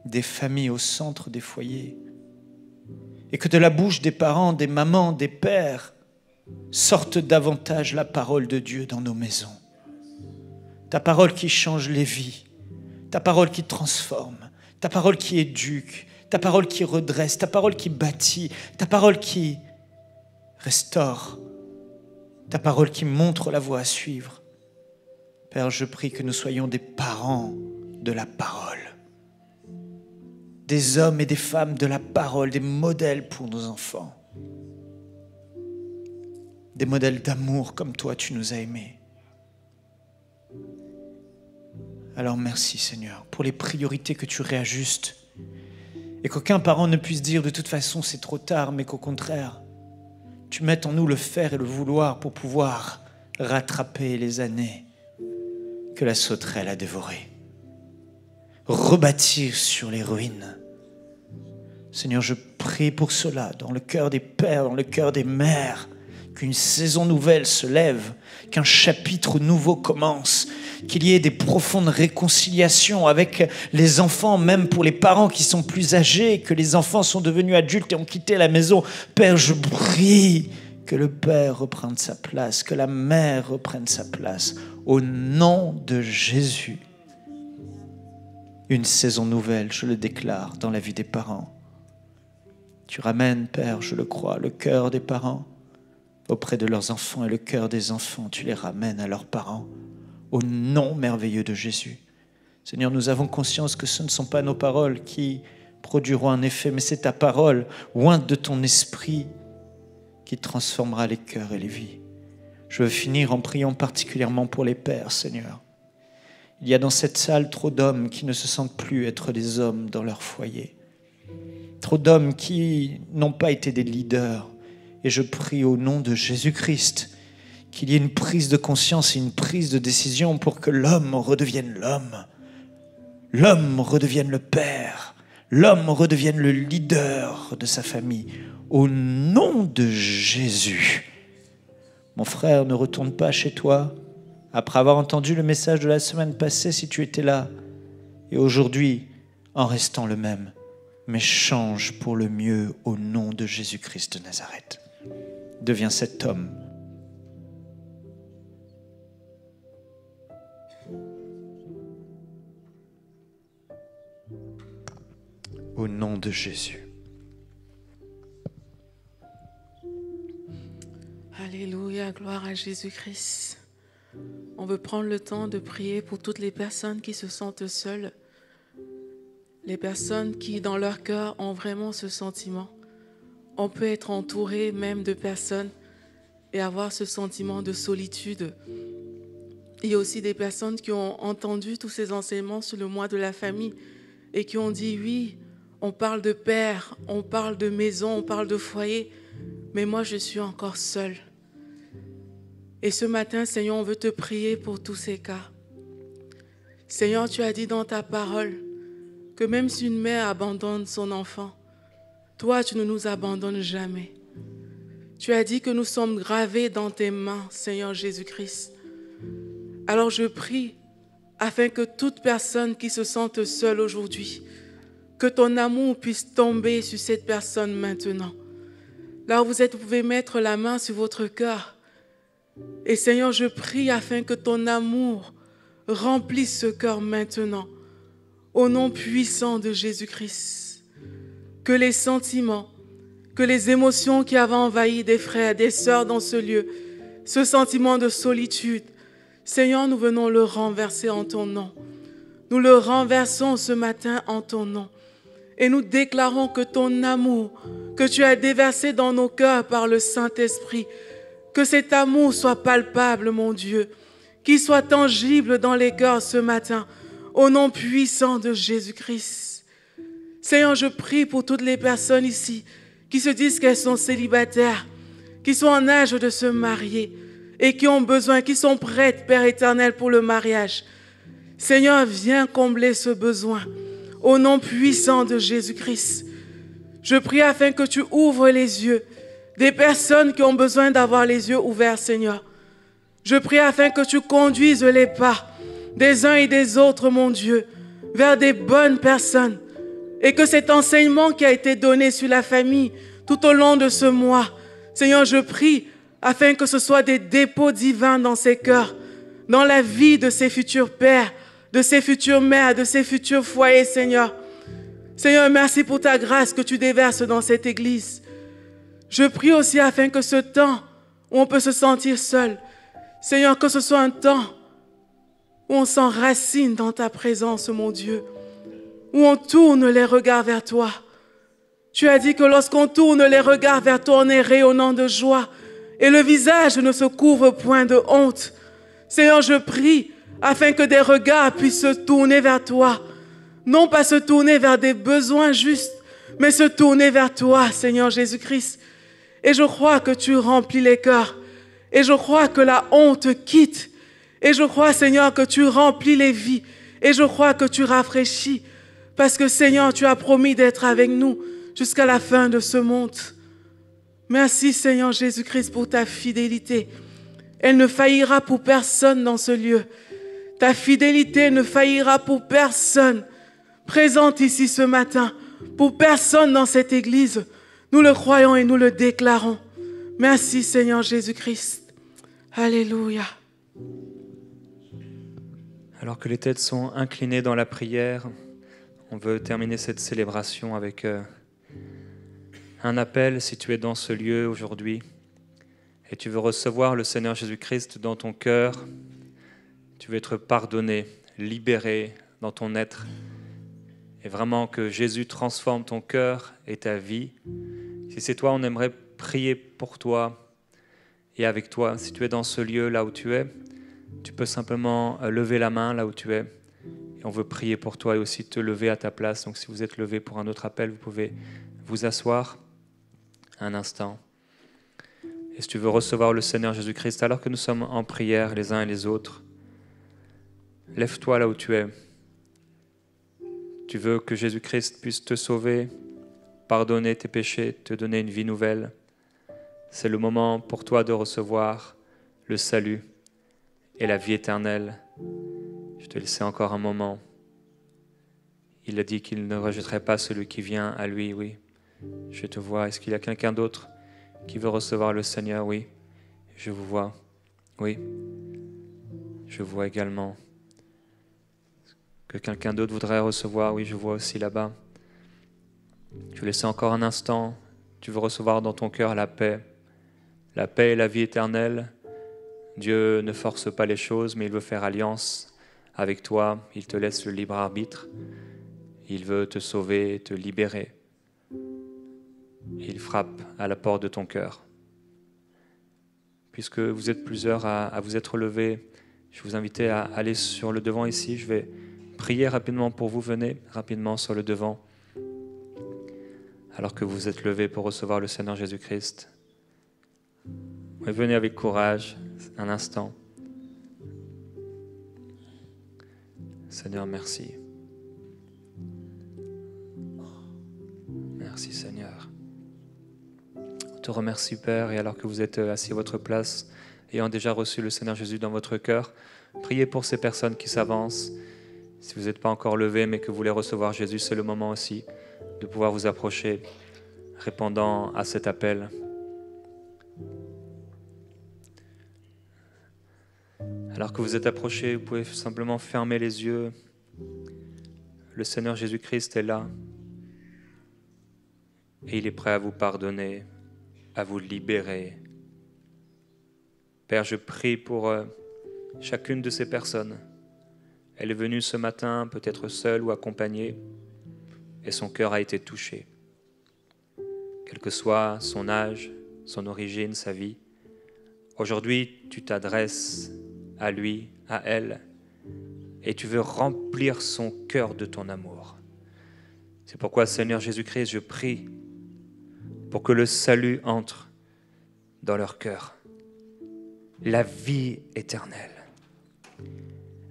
des familles, au centre des foyers et que de la bouche des parents, des mamans, des pères, sorte davantage la parole de Dieu dans nos maisons. Ta parole qui change les vies, ta parole qui transforme, ta parole qui éduque, ta parole qui redresse, ta parole qui bâtit, ta parole qui restaure, ta parole qui montre la voie à suivre. Père, je prie que nous soyons des parents de la parole des hommes et des femmes de la parole, des modèles pour nos enfants, des modèles d'amour comme toi tu nous as aimés. Alors merci Seigneur pour les priorités que tu réajustes et qu'aucun parent ne puisse dire de toute façon c'est trop tard, mais qu'au contraire, tu mettes en nous le faire et le vouloir pour pouvoir rattraper les années que la sauterelle a dévorées rebâtir sur les ruines. Seigneur, je prie pour cela, dans le cœur des pères, dans le cœur des mères, qu'une saison nouvelle se lève, qu'un chapitre nouveau commence, qu'il y ait des profondes réconciliations avec les enfants, même pour les parents qui sont plus âgés, que les enfants sont devenus adultes et ont quitté la maison. Père, je prie que le Père reprenne sa place, que la mère reprenne sa place, au nom de Jésus une saison nouvelle, je le déclare, dans la vie des parents. Tu ramènes, Père, je le crois, le cœur des parents auprès de leurs enfants et le cœur des enfants, tu les ramènes à leurs parents, au nom merveilleux de Jésus. Seigneur, nous avons conscience que ce ne sont pas nos paroles qui produiront un effet, mais c'est ta parole, loin de ton esprit, qui transformera les cœurs et les vies. Je veux finir en priant particulièrement pour les pères, Seigneur. Il y a dans cette salle trop d'hommes qui ne se sentent plus être des hommes dans leur foyer. Trop d'hommes qui n'ont pas été des leaders. Et je prie au nom de Jésus-Christ qu'il y ait une prise de conscience et une prise de décision pour que l'homme redevienne l'homme. L'homme redevienne le père. L'homme redevienne le leader de sa famille. Au nom de Jésus. Mon frère, ne retourne pas chez toi après avoir entendu le message de la semaine passée si tu étais là, et aujourd'hui en restant le même, mais change pour le mieux au nom de Jésus-Christ de Nazareth. Deviens cet homme. Au nom de Jésus. Alléluia, gloire à Jésus-Christ. On veut prendre le temps de prier pour toutes les personnes qui se sentent seules, les personnes qui, dans leur cœur, ont vraiment ce sentiment. On peut être entouré même de personnes et avoir ce sentiment de solitude. Il y a aussi des personnes qui ont entendu tous ces enseignements sur le mois de la famille et qui ont dit oui, on parle de père, on parle de maison, on parle de foyer, mais moi je suis encore seule. Et ce matin, Seigneur, on veut te prier pour tous ces cas. Seigneur, tu as dit dans ta parole que même si une mère abandonne son enfant, toi, tu ne nous abandonnes jamais. Tu as dit que nous sommes gravés dans tes mains, Seigneur Jésus-Christ. Alors je prie afin que toute personne qui se sente seule aujourd'hui, que ton amour puisse tomber sur cette personne maintenant. Là vous êtes, vous pouvez mettre la main sur votre cœur et Seigneur, je prie afin que ton amour remplisse ce cœur maintenant, au nom puissant de Jésus-Christ. Que les sentiments, que les émotions qui avaient envahi des frères, des sœurs dans ce lieu, ce sentiment de solitude, Seigneur, nous venons le renverser en ton nom. Nous le renversons ce matin en ton nom. Et nous déclarons que ton amour que tu as déversé dans nos cœurs par le Saint-Esprit, que cet amour soit palpable, mon Dieu, qu'il soit tangible dans les cœurs ce matin, au nom puissant de Jésus-Christ. Seigneur, je prie pour toutes les personnes ici qui se disent qu'elles sont célibataires, qui sont en âge de se marier et qui ont besoin, qui sont prêtes, Père éternel, pour le mariage. Seigneur, viens combler ce besoin au nom puissant de Jésus-Christ. Je prie afin que tu ouvres les yeux des personnes qui ont besoin d'avoir les yeux ouverts, Seigneur. Je prie afin que tu conduises les pas des uns et des autres, mon Dieu, vers des bonnes personnes. Et que cet enseignement qui a été donné sur la famille tout au long de ce mois, Seigneur, je prie afin que ce soit des dépôts divins dans ses cœurs, dans la vie de ses futurs pères, de ses futures mères, de ses futurs foyers, Seigneur. Seigneur, merci pour ta grâce que tu déverses dans cette église. Je prie aussi afin que ce temps où on peut se sentir seul, Seigneur, que ce soit un temps où on s'enracine dans ta présence, mon Dieu, où on tourne les regards vers toi. Tu as dit que lorsqu'on tourne les regards vers toi, on est rayonnant de joie et le visage ne se couvre point de honte. Seigneur, je prie afin que des regards puissent se tourner vers toi, non pas se tourner vers des besoins justes, mais se tourner vers toi, Seigneur Jésus-Christ. Et je crois que tu remplis les cœurs. Et je crois que la honte quitte. Et je crois, Seigneur, que tu remplis les vies. Et je crois que tu rafraîchis. Parce que, Seigneur, tu as promis d'être avec nous jusqu'à la fin de ce monde. Merci, Seigneur Jésus-Christ, pour ta fidélité. Elle ne faillira pour personne dans ce lieu. Ta fidélité ne faillira pour personne présente ici ce matin, pour personne dans cette église. Nous le croyons et nous le déclarons. Merci Seigneur Jésus-Christ. Alléluia. Alors que les têtes sont inclinées dans la prière, on veut terminer cette célébration avec euh, un appel si tu es dans ce lieu aujourd'hui et tu veux recevoir le Seigneur Jésus-Christ dans ton cœur, tu veux être pardonné, libéré dans ton être, et vraiment que Jésus transforme ton cœur et ta vie, si c'est toi, on aimerait prier pour toi et avec toi. Si tu es dans ce lieu là où tu es, tu peux simplement euh, lever la main là où tu es. Et on veut prier pour toi et aussi te lever à ta place. Donc si vous êtes levé pour un autre appel, vous pouvez vous asseoir un instant. Et si tu veux recevoir le Seigneur Jésus-Christ alors que nous sommes en prière les uns et les autres, lève-toi là où tu es. Tu veux que Jésus-Christ puisse te sauver, pardonner tes péchés, te donner une vie nouvelle. C'est le moment pour toi de recevoir le salut et la vie éternelle. Je te laisse encore un moment. Il a dit qu'il ne rejetterait pas celui qui vient à lui, oui. Je te vois. Est-ce qu'il y a quelqu'un d'autre qui veut recevoir le Seigneur, oui. Je vous vois, oui. Je vois également. Que quelqu'un d'autre voudrait recevoir, oui, je vois aussi là-bas. Je laisses encore un instant, tu veux recevoir dans ton cœur la paix, la paix et la vie éternelle. Dieu ne force pas les choses, mais il veut faire alliance avec toi, il te laisse le libre arbitre, il veut te sauver, te libérer. Il frappe à la porte de ton cœur. Puisque vous êtes plusieurs à, à vous être levés, je vous invite à aller sur le devant ici, je vais prier rapidement pour vous, venez rapidement sur le devant alors que vous êtes levé pour recevoir le Seigneur Jésus-Christ. Venez avec courage un instant. Seigneur, merci. Merci Seigneur. On te remercie Père et alors que vous êtes assis à votre place, ayant déjà reçu le Seigneur Jésus dans votre cœur, priez pour ces personnes qui s'avancent. Si vous n'êtes pas encore levé mais que vous voulez recevoir Jésus, c'est le moment aussi de pouvoir vous approcher répondant à cet appel. Alors que vous êtes approché, vous pouvez simplement fermer les yeux. Le Seigneur Jésus-Christ est là et il est prêt à vous pardonner, à vous libérer. Père, je prie pour euh, chacune de ces personnes. Elle est venue ce matin, peut-être seule ou accompagnée et son cœur a été touché. Quel que soit son âge, son origine, sa vie, aujourd'hui tu t'adresses à lui, à elle, et tu veux remplir son cœur de ton amour. C'est pourquoi Seigneur Jésus-Christ, je prie pour que le salut entre dans leur cœur. La vie éternelle.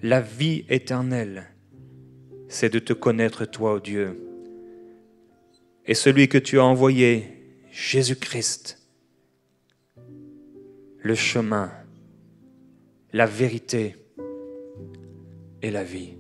La vie éternelle, c'est de te connaître toi, ô oh Dieu, et celui que tu as envoyé, Jésus-Christ, le chemin, la vérité et la vie.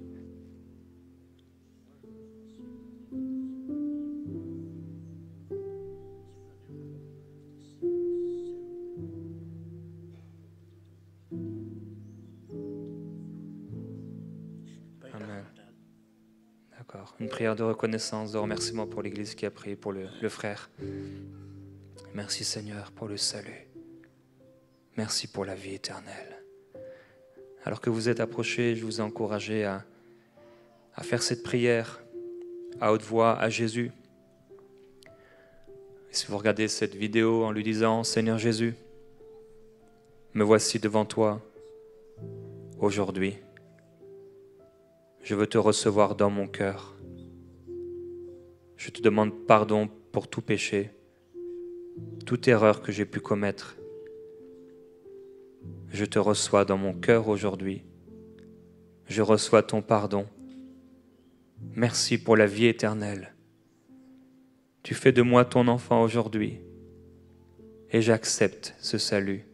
Une prière de reconnaissance, de remerciement pour l'Église qui a prié, pour le, frère. Merci Seigneur pour le salut. Merci pour la vie éternelle. Alors que vous êtes approchés, je vous ai à, faire cette prière à haute voix à Jésus. si vous regardez cette vidéo en lui disant Seigneur Jésus, me voici devant toi aujourd'hui. Je veux te recevoir dans mon cœur. Je te demande pardon pour tout péché, toute erreur que j'ai pu commettre. Je te reçois dans mon cœur aujourd'hui. Je reçois ton pardon. Merci pour la vie éternelle. Tu fais de moi ton enfant aujourd'hui et j'accepte ce salut.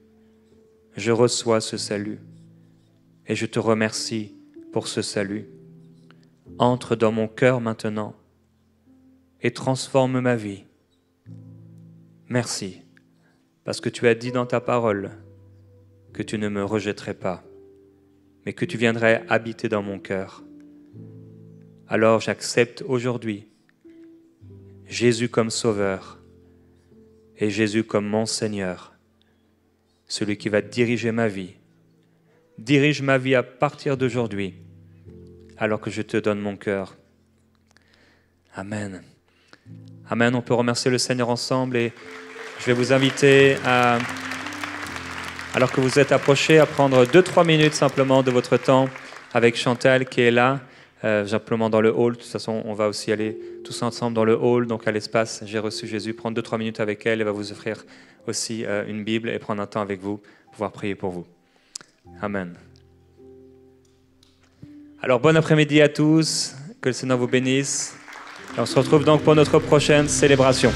Je reçois ce salut et je te remercie pour ce salut entre dans mon cœur maintenant et transforme ma vie. Merci, parce que tu as dit dans ta parole que tu ne me rejetterais pas, mais que tu viendrais habiter dans mon cœur. Alors j'accepte aujourd'hui Jésus comme Sauveur et Jésus comme mon Seigneur, celui qui va diriger ma vie. Dirige ma vie à partir d'aujourd'hui alors que je te donne mon cœur. Amen. Amen. On peut remercier le Seigneur ensemble et je vais vous inviter à, alors que vous êtes approchés, à prendre 2 trois minutes simplement de votre temps avec Chantal qui est là, simplement euh, dans le hall. De toute façon, on va aussi aller tous ensemble dans le hall, donc à l'espace J'ai reçu Jésus. Prendre 2 trois minutes avec elle, elle va vous offrir aussi euh, une Bible et prendre un temps avec vous, pouvoir prier pour vous. Amen. Alors bon après-midi à tous, que le Seigneur vous bénisse. on se retrouve donc pour notre prochaine célébration.